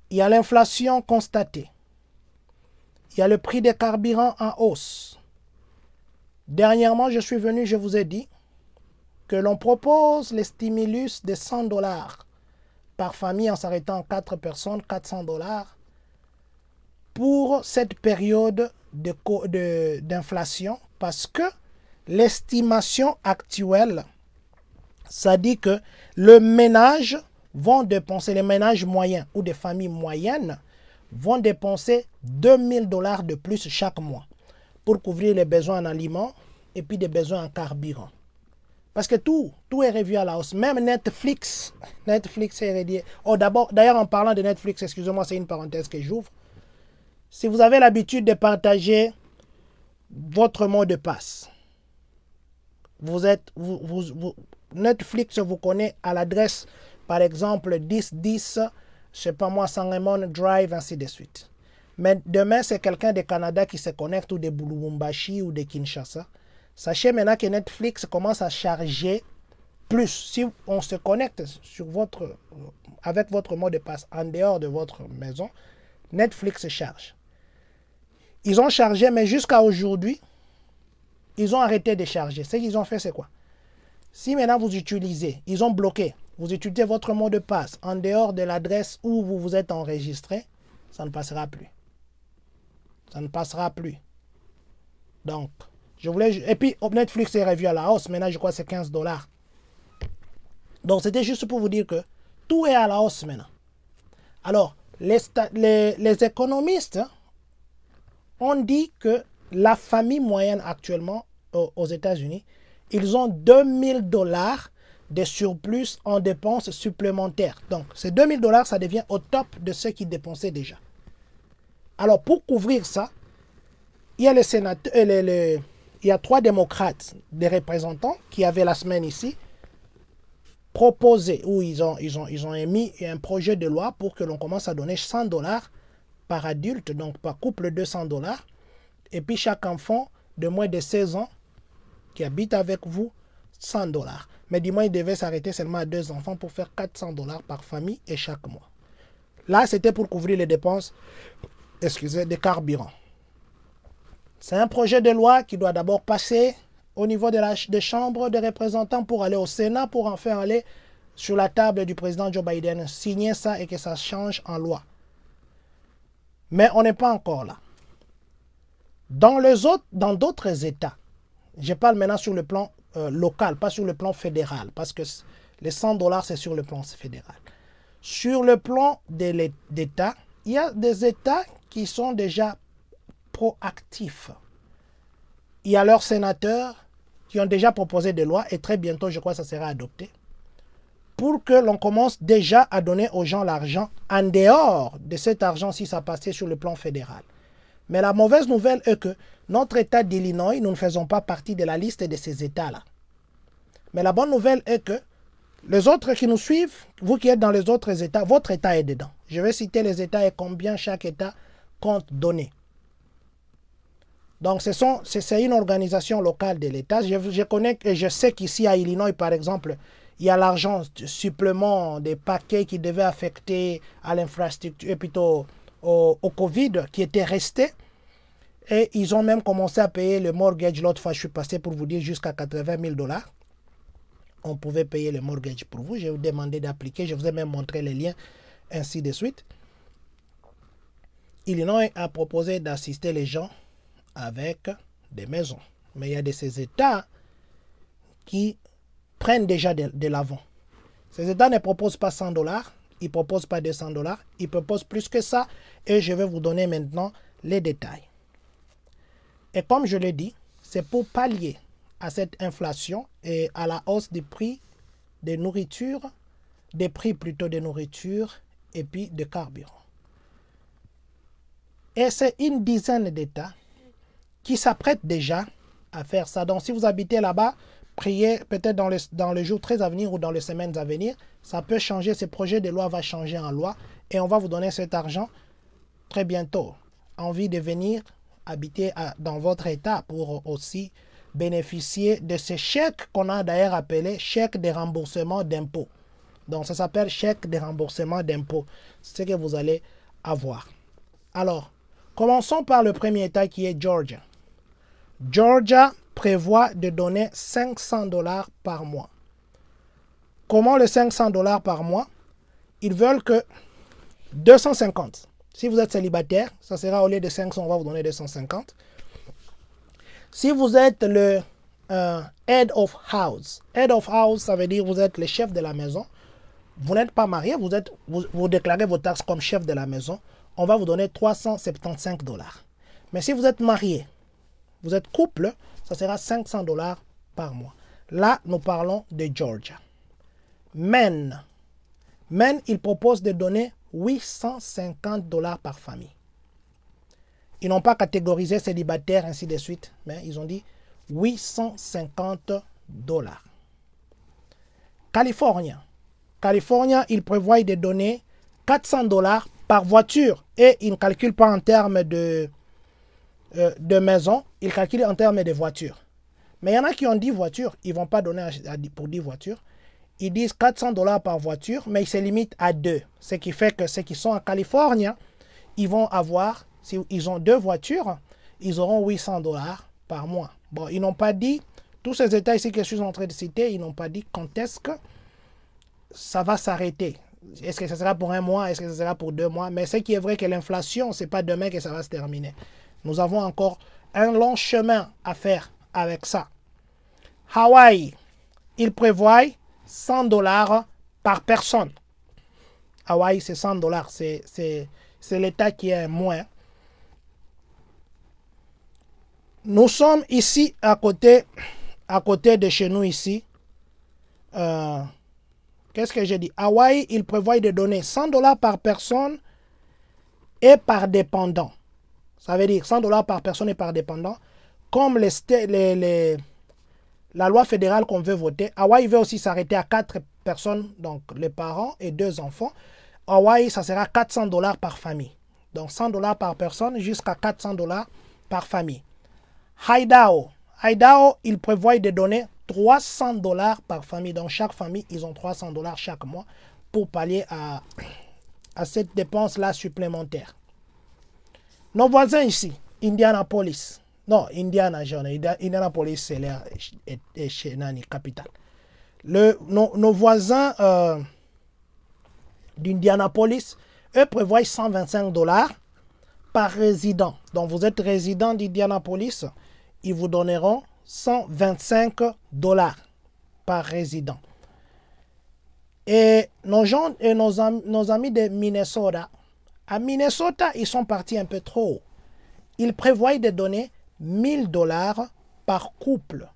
Il y a l'inflation constatée. Il y a le prix des carburants en hausse. Dernièrement, je suis venu, je vous ai dit que l'on propose les stimulus de 100 dollars par famille en s'arrêtant 4 personnes, 400 dollars, pour cette période d'inflation, de, parce que l'estimation actuelle, ça dit que le ménage vont dépenser, les ménages moyens ou des familles moyennes vont dépenser 2000 dollars de plus chaque mois pour couvrir les besoins en aliments et puis des besoins en carburant. Parce que tout, tout est revu à la hausse. Même Netflix, Netflix est réduit. Oh, d'abord, d'ailleurs, en parlant de Netflix, excusez-moi, c'est une parenthèse que j'ouvre. Si vous avez l'habitude de partager votre mot de passe, vous êtes, vous, Netflix vous connaît à l'adresse, par exemple, 1010, je sais pas moi, San Raymond Drive, ainsi de suite. Mais demain, c'est quelqu'un de Canada qui se connecte ou des Boulumbashi ou de Kinshasa. Sachez maintenant que Netflix commence à charger plus. Si on se connecte sur votre, euh, avec votre mot de passe en dehors de votre maison, Netflix charge. Ils ont chargé, mais jusqu'à aujourd'hui, ils ont arrêté de charger. Ce qu'ils ont fait, c'est quoi Si maintenant vous utilisez, ils ont bloqué, vous utilisez votre mot de passe en dehors de l'adresse où vous vous êtes enregistré, ça ne passera plus. Ça ne passera plus. Donc, je voulais... Et puis, Netflix est revu à la hausse. Maintenant, je crois que c'est 15 dollars. Donc, c'était juste pour vous dire que tout est à la hausse maintenant. Alors, les, les, économistes hein, ont dit que la famille moyenne actuellement aux, États-Unis, ils ont 2000 dollars de surplus en dépenses supplémentaires. Donc, ces 2000 dollars, ça devient au top de ceux qui dépensaient déjà. Alors, pour couvrir ça, il y a, les sénateurs, il y a trois démocrates, des représentants, qui avaient la semaine ici proposé, ou ils ont, ils, ont, ils ont émis un projet de loi pour que l'on commence à donner 100 dollars par adulte, donc par couple 200 dollars. Et puis chaque enfant de moins de 16 ans qui habite avec vous, 100 dollars. Mais du moins, il devait s'arrêter seulement à deux enfants pour faire 400 dollars par famille et chaque mois. Là, c'était pour couvrir les dépenses excusez, des carburants. C'est un projet de loi qui doit d'abord passer au niveau de la, des chambres des représentants pour aller au Sénat, pour enfin aller sur la table du président Joe Biden, signer ça et que ça change en loi. Mais on n'est pas encore là. Dans les autres, dans d'autres États, je parle maintenant sur le plan euh, local, pas sur le plan fédéral, parce que les 100 dollars, c'est sur le plan fédéral. Sur le plan des il y a des États qui sont déjà proactifs. Il y a leurs sénateurs qui ont déjà proposé des lois et très bientôt, je crois, ça sera adopté pour que l'on commence déjà à donner aux gens l'argent en dehors de cet argent si ça passait sur le plan fédéral. Mais la mauvaise nouvelle est que notre État d'Illinois, nous ne faisons pas partie de la liste de ces États-là. Mais la bonne nouvelle est que les autres qui nous suivent, vous qui êtes dans les autres États, votre État est dedans. Je vais citer les États et combien chaque État compte donné. Donc, c'est une organisation locale de l'État. Je, connais et je sais qu'ici à Illinois, par exemple, il y a l'argent supplément des paquets qui devaient affecter à l'infrastructure, et euh, plutôt au, Covid, qui était resté. Et ils ont même commencé à payer le mortgage. L'autre fois, je suis passé pour vous dire jusqu'à 80 000 dollars. On pouvait payer le mortgage pour vous. Je vous demandais d'appliquer. Je vous ai même montré les liens, ainsi de suite. Illinois a proposé d'assister les gens avec des maisons. Mais il y a de ces États qui prennent déjà de, l'avant. Ces États ne proposent pas 100 dollars, ils ne proposent pas 200 dollars, ils proposent plus que ça. Et je vais vous donner maintenant les détails. Et comme je l'ai dit, c'est pour pallier à cette inflation et à la hausse des prix des nourritures, des prix plutôt de nourriture et puis de carburant. Et c'est une dizaine d'États qui s'apprêtent déjà à faire ça. Donc si vous habitez là-bas, priez peut-être dans, le, dans le jours très à venir ou dans les semaines à venir. Ça peut changer, ce projet de loi va changer en loi et on va vous donner cet argent très bientôt. Envie de venir habiter dans votre État pour aussi bénéficier de ce chèque qu'on a d'ailleurs appelé chèque de remboursement d'impôts. Donc ça s'appelle chèque de remboursement d'impôts. C'est ce que vous allez avoir. Alors, Commençons par le premier État qui est Georgia. Georgia prévoit de donner 500 dollars par mois. Comment le 500 dollars par mois Ils veulent que 250. Si vous êtes célibataire, ça sera au lieu de 500, on va vous donner 250. Si vous êtes le euh, head of house, head of house, ça veut dire vous êtes le chef de la maison. Vous n'êtes pas marié, vous, êtes, vous déclarez vos taxes comme chef de la maison on va vous donner 375 dollars. Mais si vous êtes marié, vous êtes couple, ça sera 500 dollars par mois. Là, nous parlons de Georgia. Men. Men, il propose de donner 850 dollars par famille. Ils n'ont pas catégorisé célibataire, ainsi de suite, mais ils ont dit 850 dollars. Californie. Californie, il prévoit de donner 400 dollars par voiture et ils ne calculent pas en termes de, euh, de maison, ils calculent en termes de voitures. Mais il y en a qui ont 10 voitures, ils ne vont pas donner pour 10 voitures. Ils disent 400 dollars par voiture, mais ils se limitent à deux Ce qui fait que ceux qui sont en Californie, ils vont avoir, s'ils ils ont deux voitures, ils auront 800 dollars par mois. Bon, ils n'ont pas dit, tous ces états ici que je suis en train de citer, ils n'ont pas dit quand est-ce que ça va s'arrêter. Est-ce que ce sera pour un mois Est-ce que ce sera pour deux mois Mais ce qui est vrai, que l'inflation, ce n'est pas demain que ça va se terminer. Nous avons encore un long chemin à faire avec ça. Hawaï, il prévoit 100 dollars par personne. Hawaï, c'est 100 dollars. C'est l'État qui est moins. Nous sommes ici, à côté, à côté de chez nous, ici. Euh, Qu'est-ce que j'ai dit Hawaï, il prévoit de donner 100 dollars par personne et par dépendant. Ça veut dire 100 dollars par personne et par dépendant. Comme la loi fédérale qu'on veut voter, Hawaï veut aussi s'arrêter à 4 personnes, donc les parents et deux enfants. Hawaï, ça sera 400 dollars par famille. Donc 100 dollars par personne jusqu'à 400 dollars par famille. Haidao. Haidao, il prévoit de donner 300 dollars par famille. Donc chaque famille, ils ont 300 dollars chaque mois pour pallier à, à cette dépense-là supplémentaire. Nos voisins ici, Indianapolis. Non, Indiana, j'en Indianapolis, c'est chez Nani, capitale. Le, nos, nos voisins euh, d'Indianapolis, eux prévoient 125 dollars par résident. Donc vous êtes résident d'Indianapolis, ils vous donneront 125 dollars par résident. Et nos gens et nos, amis, nos amis de Minnesota, à Minnesota, ils sont partis un peu trop haut. Ils prévoient de donner 1000 dollars par couple,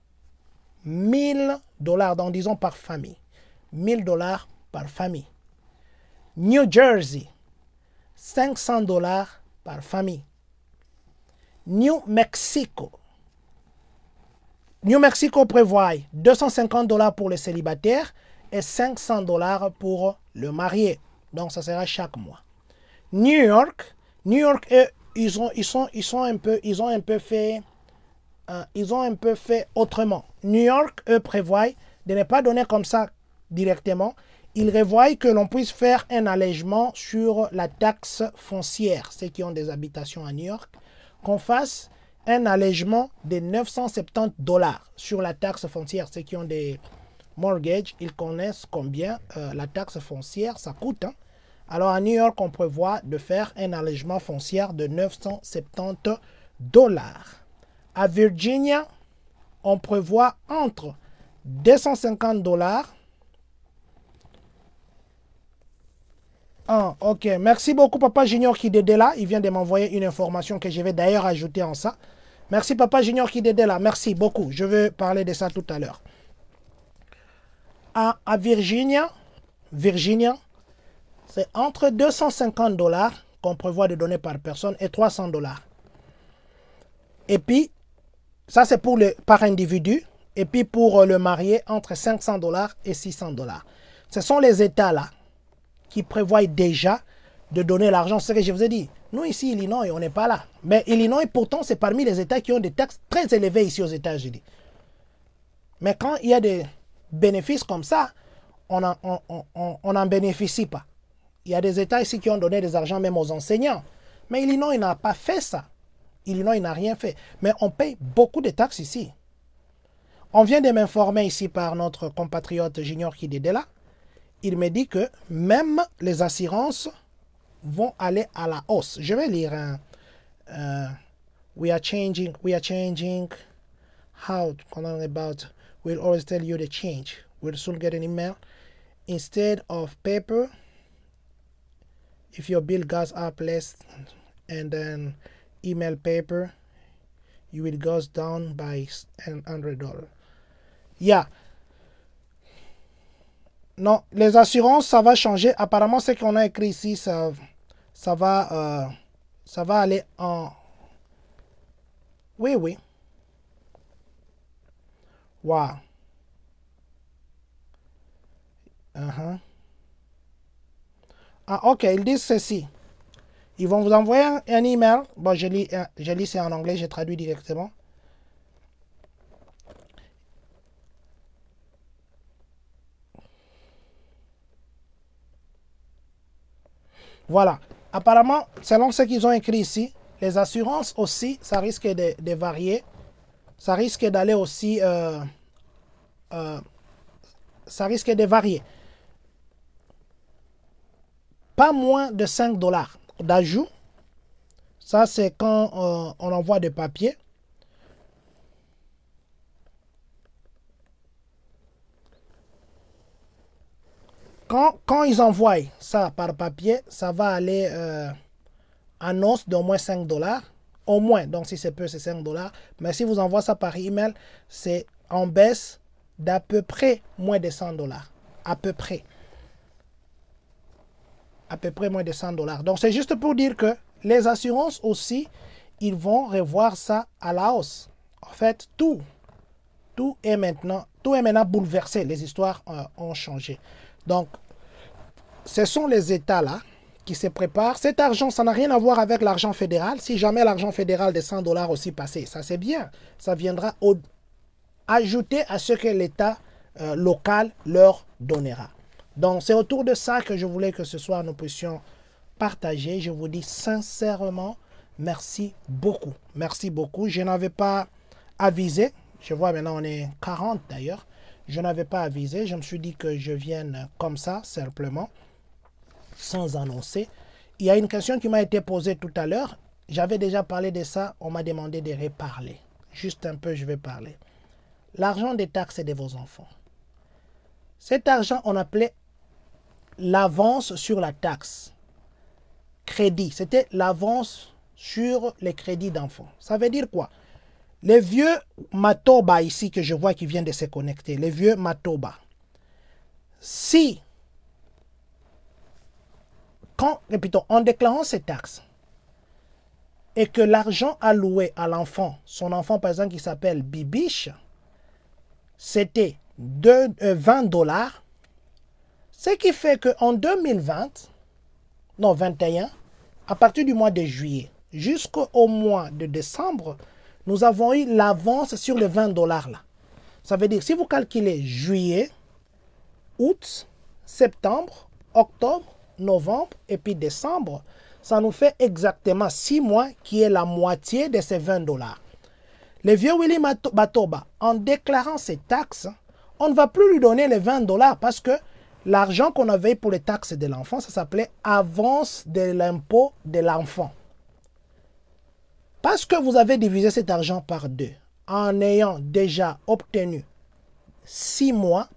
1000 dollars, donc disons par famille, 1000 dollars par famille. New Jersey, 500 dollars par famille. New Mexico, New Mexico prévoit 250 dollars pour les célibataires et 500 dollars pour le marié. Donc ça sera chaque mois. New York, New York, ils ont, ils sont, ils sont un peu, ils ont un peu fait, euh, ils ont un peu fait autrement. New York, eux, prévoient de ne pas donner comme ça directement. Ils prévoient que l'on puisse faire un allègement sur la taxe foncière, ceux qui ont des habitations à New York, qu'on fasse un allègement de 970 dollars sur la taxe foncière. Ceux qui ont des mortgages, ils connaissent combien euh, la taxe foncière, ça coûte. Hein. Alors à New York, on prévoit de faire un allègement foncière de 970 dollars. À Virginia, on prévoit entre 250 dollars. Ah, ok. Merci beaucoup, Papa Junior qui est là. Il vient de m'envoyer une information que je vais d'ailleurs ajouter en ça. Merci Papa Junior qui dédé là. Merci beaucoup. Je veux parler de ça tout à l'heure. À, Virginia, Virginia, c'est entre 250 dollars qu'on prévoit de donner par personne et 300 dollars. Et puis, ça c'est pour le, par individu. Et puis pour euh, le marié, entre 500 dollars et 600 dollars. Ce sont les États là qui prévoient déjà de donner l'argent. C'est ce que je vous ai dit. Nous, ici, Illinois, on n'est pas là. Mais Illinois, pourtant, c'est parmi les États qui ont des taxes très élevées ici aux États-Unis. Mais quand il y a des bénéfices comme ça, on n'en bénéficie pas. Il y a des États ici qui ont donné des argents même aux enseignants. Mais Illinois n'a pas fait ça. Illinois n'a rien fait. Mais on paye beaucoup de taxes ici. On vient de m'informer ici par notre compatriote Junior qui est là. Il me dit que même les assurances vont aller à la hausse. Je vais lire hein, euh, we are changing, we are changing how, about, we'll always tell you the change. We'll soon get an email. Instead of paper, if your bill goes up less and then email paper, you will go down by $100. Yeah. Non, les assurances, ça va changer. Apparemment, ce qu'on a écrit ici, ça ça va, euh, ça va aller en... Oui, oui. Wow. Uh-huh. Ah, ok, ils disent ceci. Ils vont vous envoyer un, email. Bon, je lis, euh, je lis c'est en anglais, j'ai traduit directement. Voilà, Apparemment, selon ce qu'ils ont écrit ici, les assurances aussi, ça risque de, varier. Ça risque d'aller aussi... Euh, euh, ça risque de varier. Pas moins de 5 dollars d'ajout. Ça, c'est quand euh, on envoie des papiers. quand, ils envoient ça par papier, ça va aller euh, en d'au moins 5 dollars. Au moins, donc si c'est peu, c'est 5 dollars. Mais si vous envoyez ça par email, c'est en baisse d'à peu près moins de 100 dollars. À peu près. À peu près moins de 100 dollars. Donc c'est juste pour dire que les assurances aussi, ils vont revoir ça à la hausse. En fait, tout, tout est maintenant, tout est maintenant bouleversé. Les histoires euh, ont changé. Donc, ce sont les États-là qui se préparent. Cet argent, ça n'a rien à voir avec l'argent fédéral. Si jamais l'argent fédéral des 100 dollars aussi passait, ça c'est bien. Ça viendra ajouter à ce que l'État euh, local leur donnera. Donc, c'est autour de ça que je voulais que ce soir nous puissions partager. Je vous dis sincèrement, merci beaucoup. Merci beaucoup. Je n'avais pas avisé. Je vois maintenant, on est 40 d'ailleurs. Je n'avais pas avisé, je me suis dit que je vienne comme ça, simplement, sans annoncer. Il y a une question qui m'a été posée tout à l'heure. J'avais déjà parlé de ça, on m'a demandé de reparler. Juste un peu, je vais parler. L'argent des taxes et de vos enfants. Cet argent, on appelait l'avance sur la taxe. Crédit, c'était l'avance sur les crédits d'enfants. Ça veut dire quoi les vieux Matoba ici que je vois qui vient de se connecter, les vieux Matoba. Si, quand, en déclarant ces taxes, et que l'argent alloué à l'enfant, son enfant par exemple qui s'appelle Bibiche, c'était 20 euh, dollars, ce qui fait qu'en 2020, non 21, à partir du mois de juillet jusqu'au mois de décembre nous avons eu l'avance sur les 20 dollars là. Ça veut dire, si vous calculez juillet, août, septembre, octobre, novembre et puis décembre, ça nous fait exactement 6 mois qui est la moitié de ces 20 dollars. Le vieux Willy Batoba, en déclarant ses taxes, on ne va plus lui donner les 20 dollars parce que l'argent qu'on avait pour les taxes de l'enfant, ça s'appelait avance de l'impôt de l'enfant. Parce que vous avez divisé cet argent par deux, en ayant déjà obtenu six mois,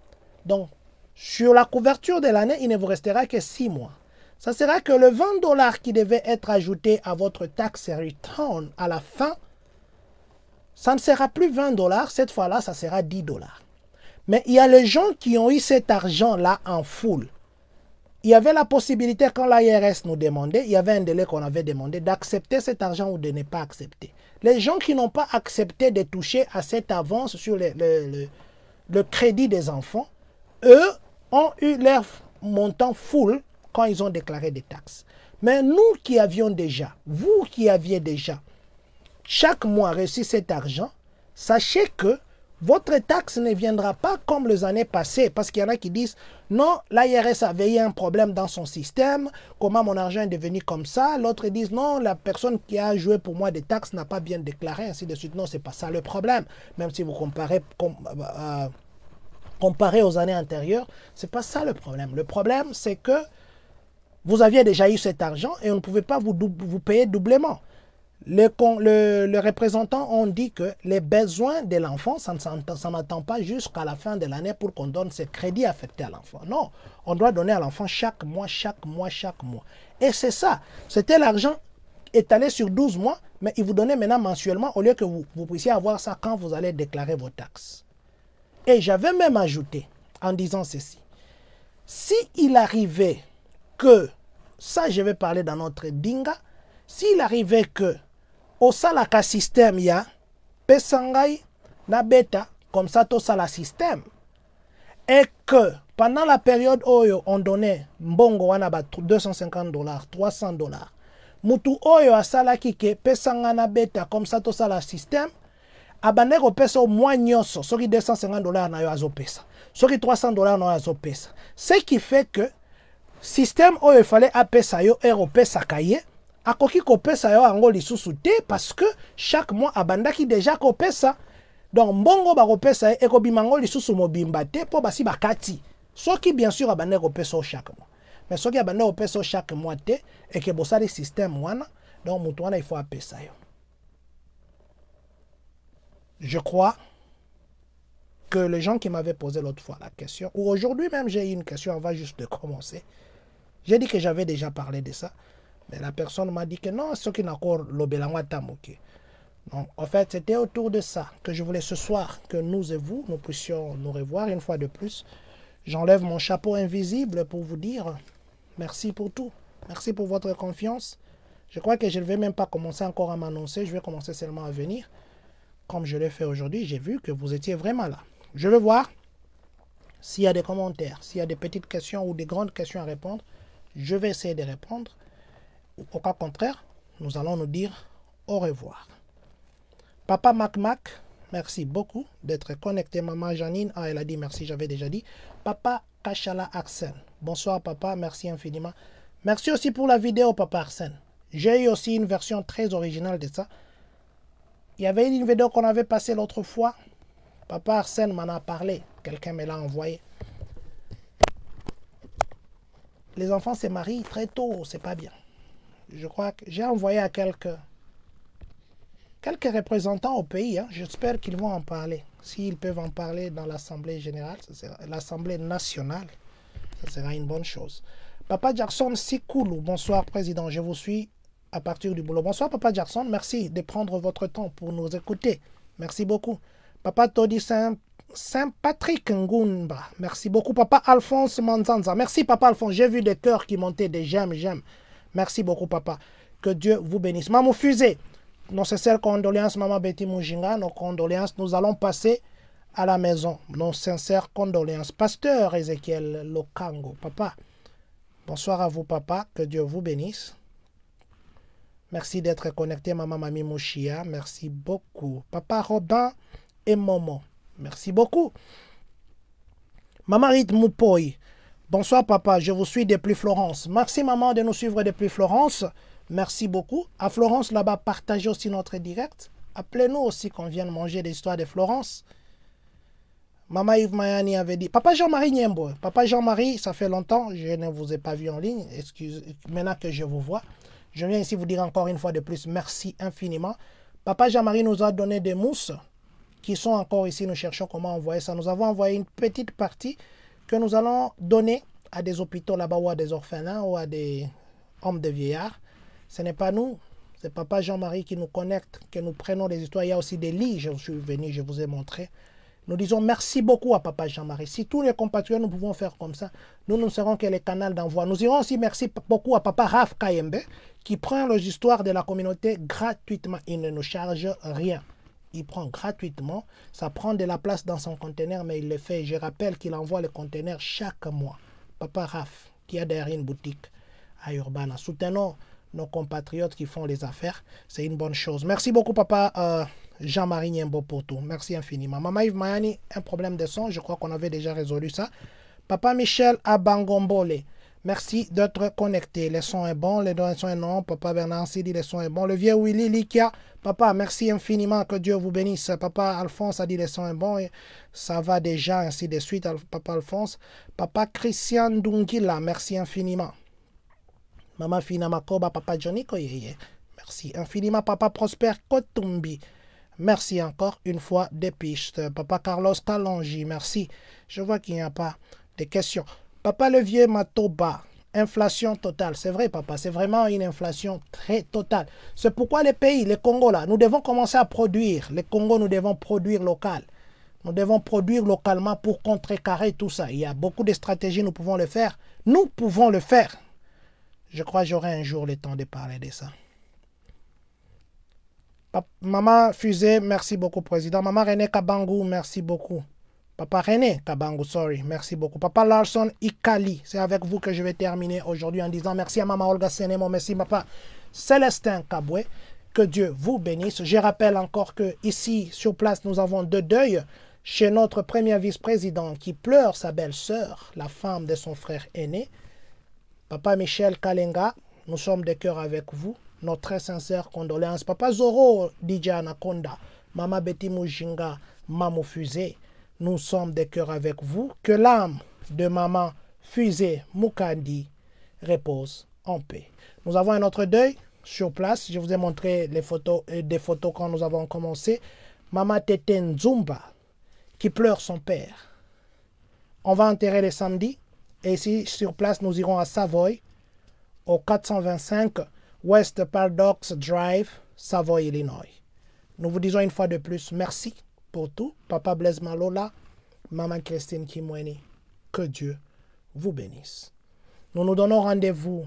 donc sur la couverture de l'année, il ne vous restera que six mois. Ça sera que le 20 dollars qui devait être ajouté à votre taxe return à la fin, ça ne sera plus 20 dollars, cette fois-là, ça sera 10 dollars. Mais il y a les gens qui ont eu cet argent-là en foule il y avait la possibilité, quand l'ARS nous demandait, il y avait un délai qu'on avait demandé, d'accepter cet argent ou de ne pas accepter. Les gens qui n'ont pas accepté de toucher à cette avance sur le, le crédit des enfants, eux ont eu leur montant full quand ils ont déclaré des taxes. Mais nous qui avions déjà, vous qui aviez déjà, chaque mois reçu cet argent, sachez que votre taxe ne viendra pas comme les années passées, parce qu'il y en a qui disent, non, l'IRS avait eu un problème dans son système, comment mon argent est devenu comme ça, l'autre disent, non, la personne qui a joué pour moi des taxes n'a pas bien déclaré, ainsi de suite, non, c'est pas ça le problème, même si vous comparez... Euh, euh, comparé aux années antérieures, ce n'est pas ça le problème. Le problème, c'est que vous aviez déjà eu cet argent et on ne pouvait pas vous payer doublement. Les, le, représentant représentants ont dit que les besoins de l'enfant, ça ne n'attend pas jusqu'à la fin de l'année pour qu'on donne ces crédits affectés à l'enfant. Non, on doit donner à l'enfant chaque mois, chaque mois, chaque mois. Et c'est ça. C'était l'argent étalé sur 12 mois, mais il vous donnait maintenant mensuellement au lieu que vous, puissiez avoir ça quand vous allez déclarer vos taxes. Et j'avais même ajouté en disant ceci. S'il il arrivait que, ça je vais parler dans notre dinga, s'il arrivait que osalaka système ya pesangai n'a beta comme ça sala système et que pendant la période oyo on donnait mbongo wana ba 250 dollars 300 dollars mutu oyo asalaki ke pesanga n'a beta comme ça sala système abandaki kopesa au mwa nyonso soki 250 dollars na yo azopesa soki 300 dollars na yo pesa. ce qui fait que système oyo fallait apesa yo ere opesaka ça akoki kopesa yo angoli lisusu te parce que chaque mois abandaki déjà kopesa donc mbongo bakopesa ye ekobima yango lisusu mobimba te po basi bakati soki bien sûr abandaki kopesa chaque mois mais soki abandaki kopesa chaque mois te eke bosali système wana donc moto wana faut apesa yo je crois que les gens qui m'avaient posé l'autre fois la question, ou aujourd'hui même j'ai eu une question va juste de commencer, j'ai dit que j'avais déjà parlé de ça. Mais la personne m'a dit que non, ce qui n'accorde l'obélangwa tamoke. Donc, en fait, c'était autour de ça que je voulais ce soir que nous et vous, nous puissions nous revoir une fois de plus. J'enlève mon chapeau invisible pour vous dire merci pour tout. Merci pour votre confiance. Je crois que je ne vais même pas commencer encore à m'annoncer. Je vais commencer seulement à venir. Comme je l'ai fait aujourd'hui, j'ai vu que vous étiez vraiment là. Je veux voir s'il y a des commentaires, s'il y a des petites questions ou des grandes questions à répondre. Je vais essayer de répondre au cas contraire, nous allons nous dire au revoir. Papa Mac Mac, merci beaucoup d'être connecté. Maman Janine, ah, elle a dit merci, j'avais déjà dit. Papa Kachala Arsène, bonsoir papa, merci infiniment. Merci aussi pour la vidéo, papa Arsène. J'ai eu aussi une version très originale de ça. Il y avait une vidéo qu'on avait passée l'autre fois. Papa Arsène m'en a parlé. Quelqu'un me l'a envoyé. Les enfants se marient très tôt, c'est pas bien je crois que j'ai envoyé à quelques, quelques représentants au pays. Hein. J'espère qu'ils vont en parler. S'ils peuvent en parler dans l'Assemblée générale, l'Assemblée nationale, ce sera une bonne chose. Papa Jackson Sikulu, bonsoir Président, je vous suis à partir du boulot. Bonsoir Papa Jackson, merci de prendre votre temps pour nous écouter. Merci beaucoup. Papa Todi Saint-Patrick Ngumba, merci beaucoup. Papa Alphonse Manzanza, merci Papa Alphonse, j'ai vu des cœurs qui montaient, des j'aime, j'aime. Merci beaucoup, papa. Que Dieu vous bénisse. Maman Fusée, nos sincères condoléances, maman Betty Mujinga, nos condoléances. Nous allons passer à la maison. Nos sincères condoléances. Pasteur Ezekiel Lokango, papa. Bonsoir à vous, papa. Que Dieu vous bénisse. Merci d'être connecté, maman Mami Mouchia. Merci beaucoup. Papa Robin et Momo, Merci beaucoup. Maman Rite Moupoy. Bonsoir papa, je vous suis depuis Florence. Merci maman de nous suivre depuis Florence. Merci beaucoup. À Florence, là-bas, partagez aussi notre direct. Appelez-nous aussi qu'on vienne manger des histoires de Florence. Maman Yves Mayani avait dit, Papa Jean-Marie Niembo, Papa Jean-Marie, ça fait longtemps, je ne vous ai pas vu en ligne, Excusez. maintenant que je vous vois, je viens ici vous dire encore une fois de plus, merci infiniment. Papa Jean-Marie nous a donné des mousses qui sont encore ici, nous cherchons comment envoyer ça. Nous avons envoyé une petite partie, que nous allons donner à des hôpitaux là-bas ou à des orphelins ou à des hommes de vieillards. Ce n'est pas nous, c'est Papa Jean-Marie qui nous connecte, que nous prenons des histoires. Il y a aussi des lits, je suis venu, je vous ai montré. Nous disons merci beaucoup à Papa Jean-Marie. Si tous les compatriotes nous pouvons faire comme ça, nous ne serons que les canaux d'envoi. Nous dirons aussi merci beaucoup à Papa Raf Kayembe qui prend les histoires de la communauté gratuitement. Il ne nous charge rien il prend gratuitement. Ça prend de la place dans son conteneur, mais il le fait. Je rappelle qu'il envoie le conteneur chaque mois. Papa Raf, qui a derrière une boutique à Urbana. Soutenons nos compatriotes qui font les affaires. C'est une bonne chose. Merci beaucoup, papa euh, Jean-Marie Niembo, Merci infiniment. Maman Yves Mayani, un problème de son. Je crois qu'on avait déjà résolu ça. Papa Michel Abangombole. Merci d'être connecté. Le son est bon, les dons sont non. Papa Bernard dit le son est bon. Le vieux Willy Likia, papa, merci infiniment. Que Dieu vous bénisse. Papa Alphonse a dit le son est bon. ça va déjà, ainsi de suite, papa Alphonse. Papa Christian Dungila, merci infiniment. Maman Fina Makoba, papa Johnny Koyeye. Merci infiniment, papa Prosper Kotumbi. Merci encore une fois des Papa Carlos Talongi. merci. Je vois qu'il n'y a pas de questions. Papa Levier Matoba, inflation totale. C'est vrai, papa, c'est vraiment une inflation très totale. C'est pourquoi les pays, les Congos, là, nous devons commencer à produire. Les Congos, nous devons produire local. Nous devons produire localement pour contrecarrer tout ça. Il y a beaucoup de stratégies, nous pouvons le faire. Nous pouvons le faire. Je crois que j'aurai un jour le temps de parler de ça. Maman Fusée, merci beaucoup, Président. Maman René Kabangou, merci beaucoup. Papa René Tabangu, sorry. Merci beaucoup. Papa Larson Ikali, c'est avec vous que je vais terminer aujourd'hui en disant merci à Maman Olga Senemo, merci Papa Célestin Kaboué. Que Dieu vous bénisse. Je rappelle encore que ici, sur place, nous avons deux deuils. Chez notre premier vice-président qui pleure sa belle-sœur, la femme de son frère aîné. Papa Michel Kalenga, nous sommes de cœur avec vous. Nos très sincères condoléances. Papa Zoro Dijana Anaconda, Mama Betty Mujinga, Mamou Fusée nous sommes des cœurs avec vous. Que l'âme de maman Fusée Mukandi repose en paix. Nous avons un autre deuil sur place. Je vous ai montré les photos, euh, des photos quand nous avons commencé. Maman Teten Zumba qui pleure son père. On va enterrer le samedi. Et ici, sur place, nous irons à Savoy, au 425 West Paradox Drive, Savoy, Illinois. Nous vous disons une fois de plus merci pour tout. Papa Blaise Malola, Maman Christine Kimweni, que Dieu vous bénisse. Nous nous donnons rendez-vous.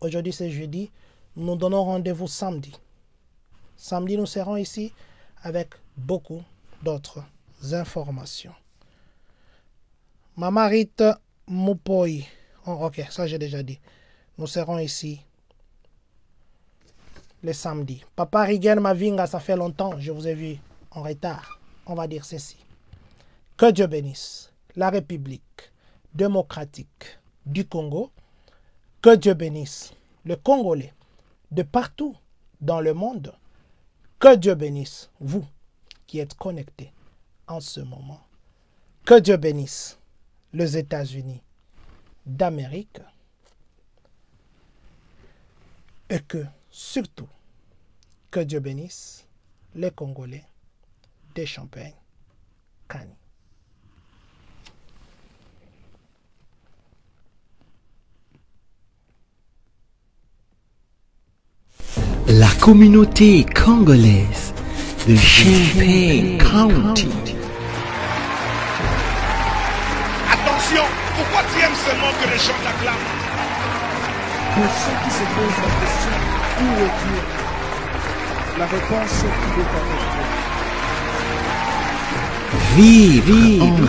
Aujourd'hui, c'est jeudi. Nous nous donnons rendez-vous samedi. Samedi, nous serons ici avec beaucoup d'autres informations. Mamarite Mupoi. Oh, ok, ça j'ai déjà dit. Nous serons ici le samedi. Papa Rigen Mavinga, ça fait longtemps, je vous ai vu en retard, on va dire ceci. Que Dieu bénisse la République démocratique du Congo. Que Dieu bénisse le Congolais de partout dans le monde. Que Dieu bénisse vous qui êtes connectés en ce moment. Que Dieu bénisse les États-Unis d'Amérique. Et que surtout, que Dieu bénisse les Congolais de Champagne. La communauté congolaise de Champagne County. Attention, pourquoi tu aimes seulement que les gens t'acclament Pour ceux qui se posent la question, où est Dieu La réponse est qu'il est Vive, Vive.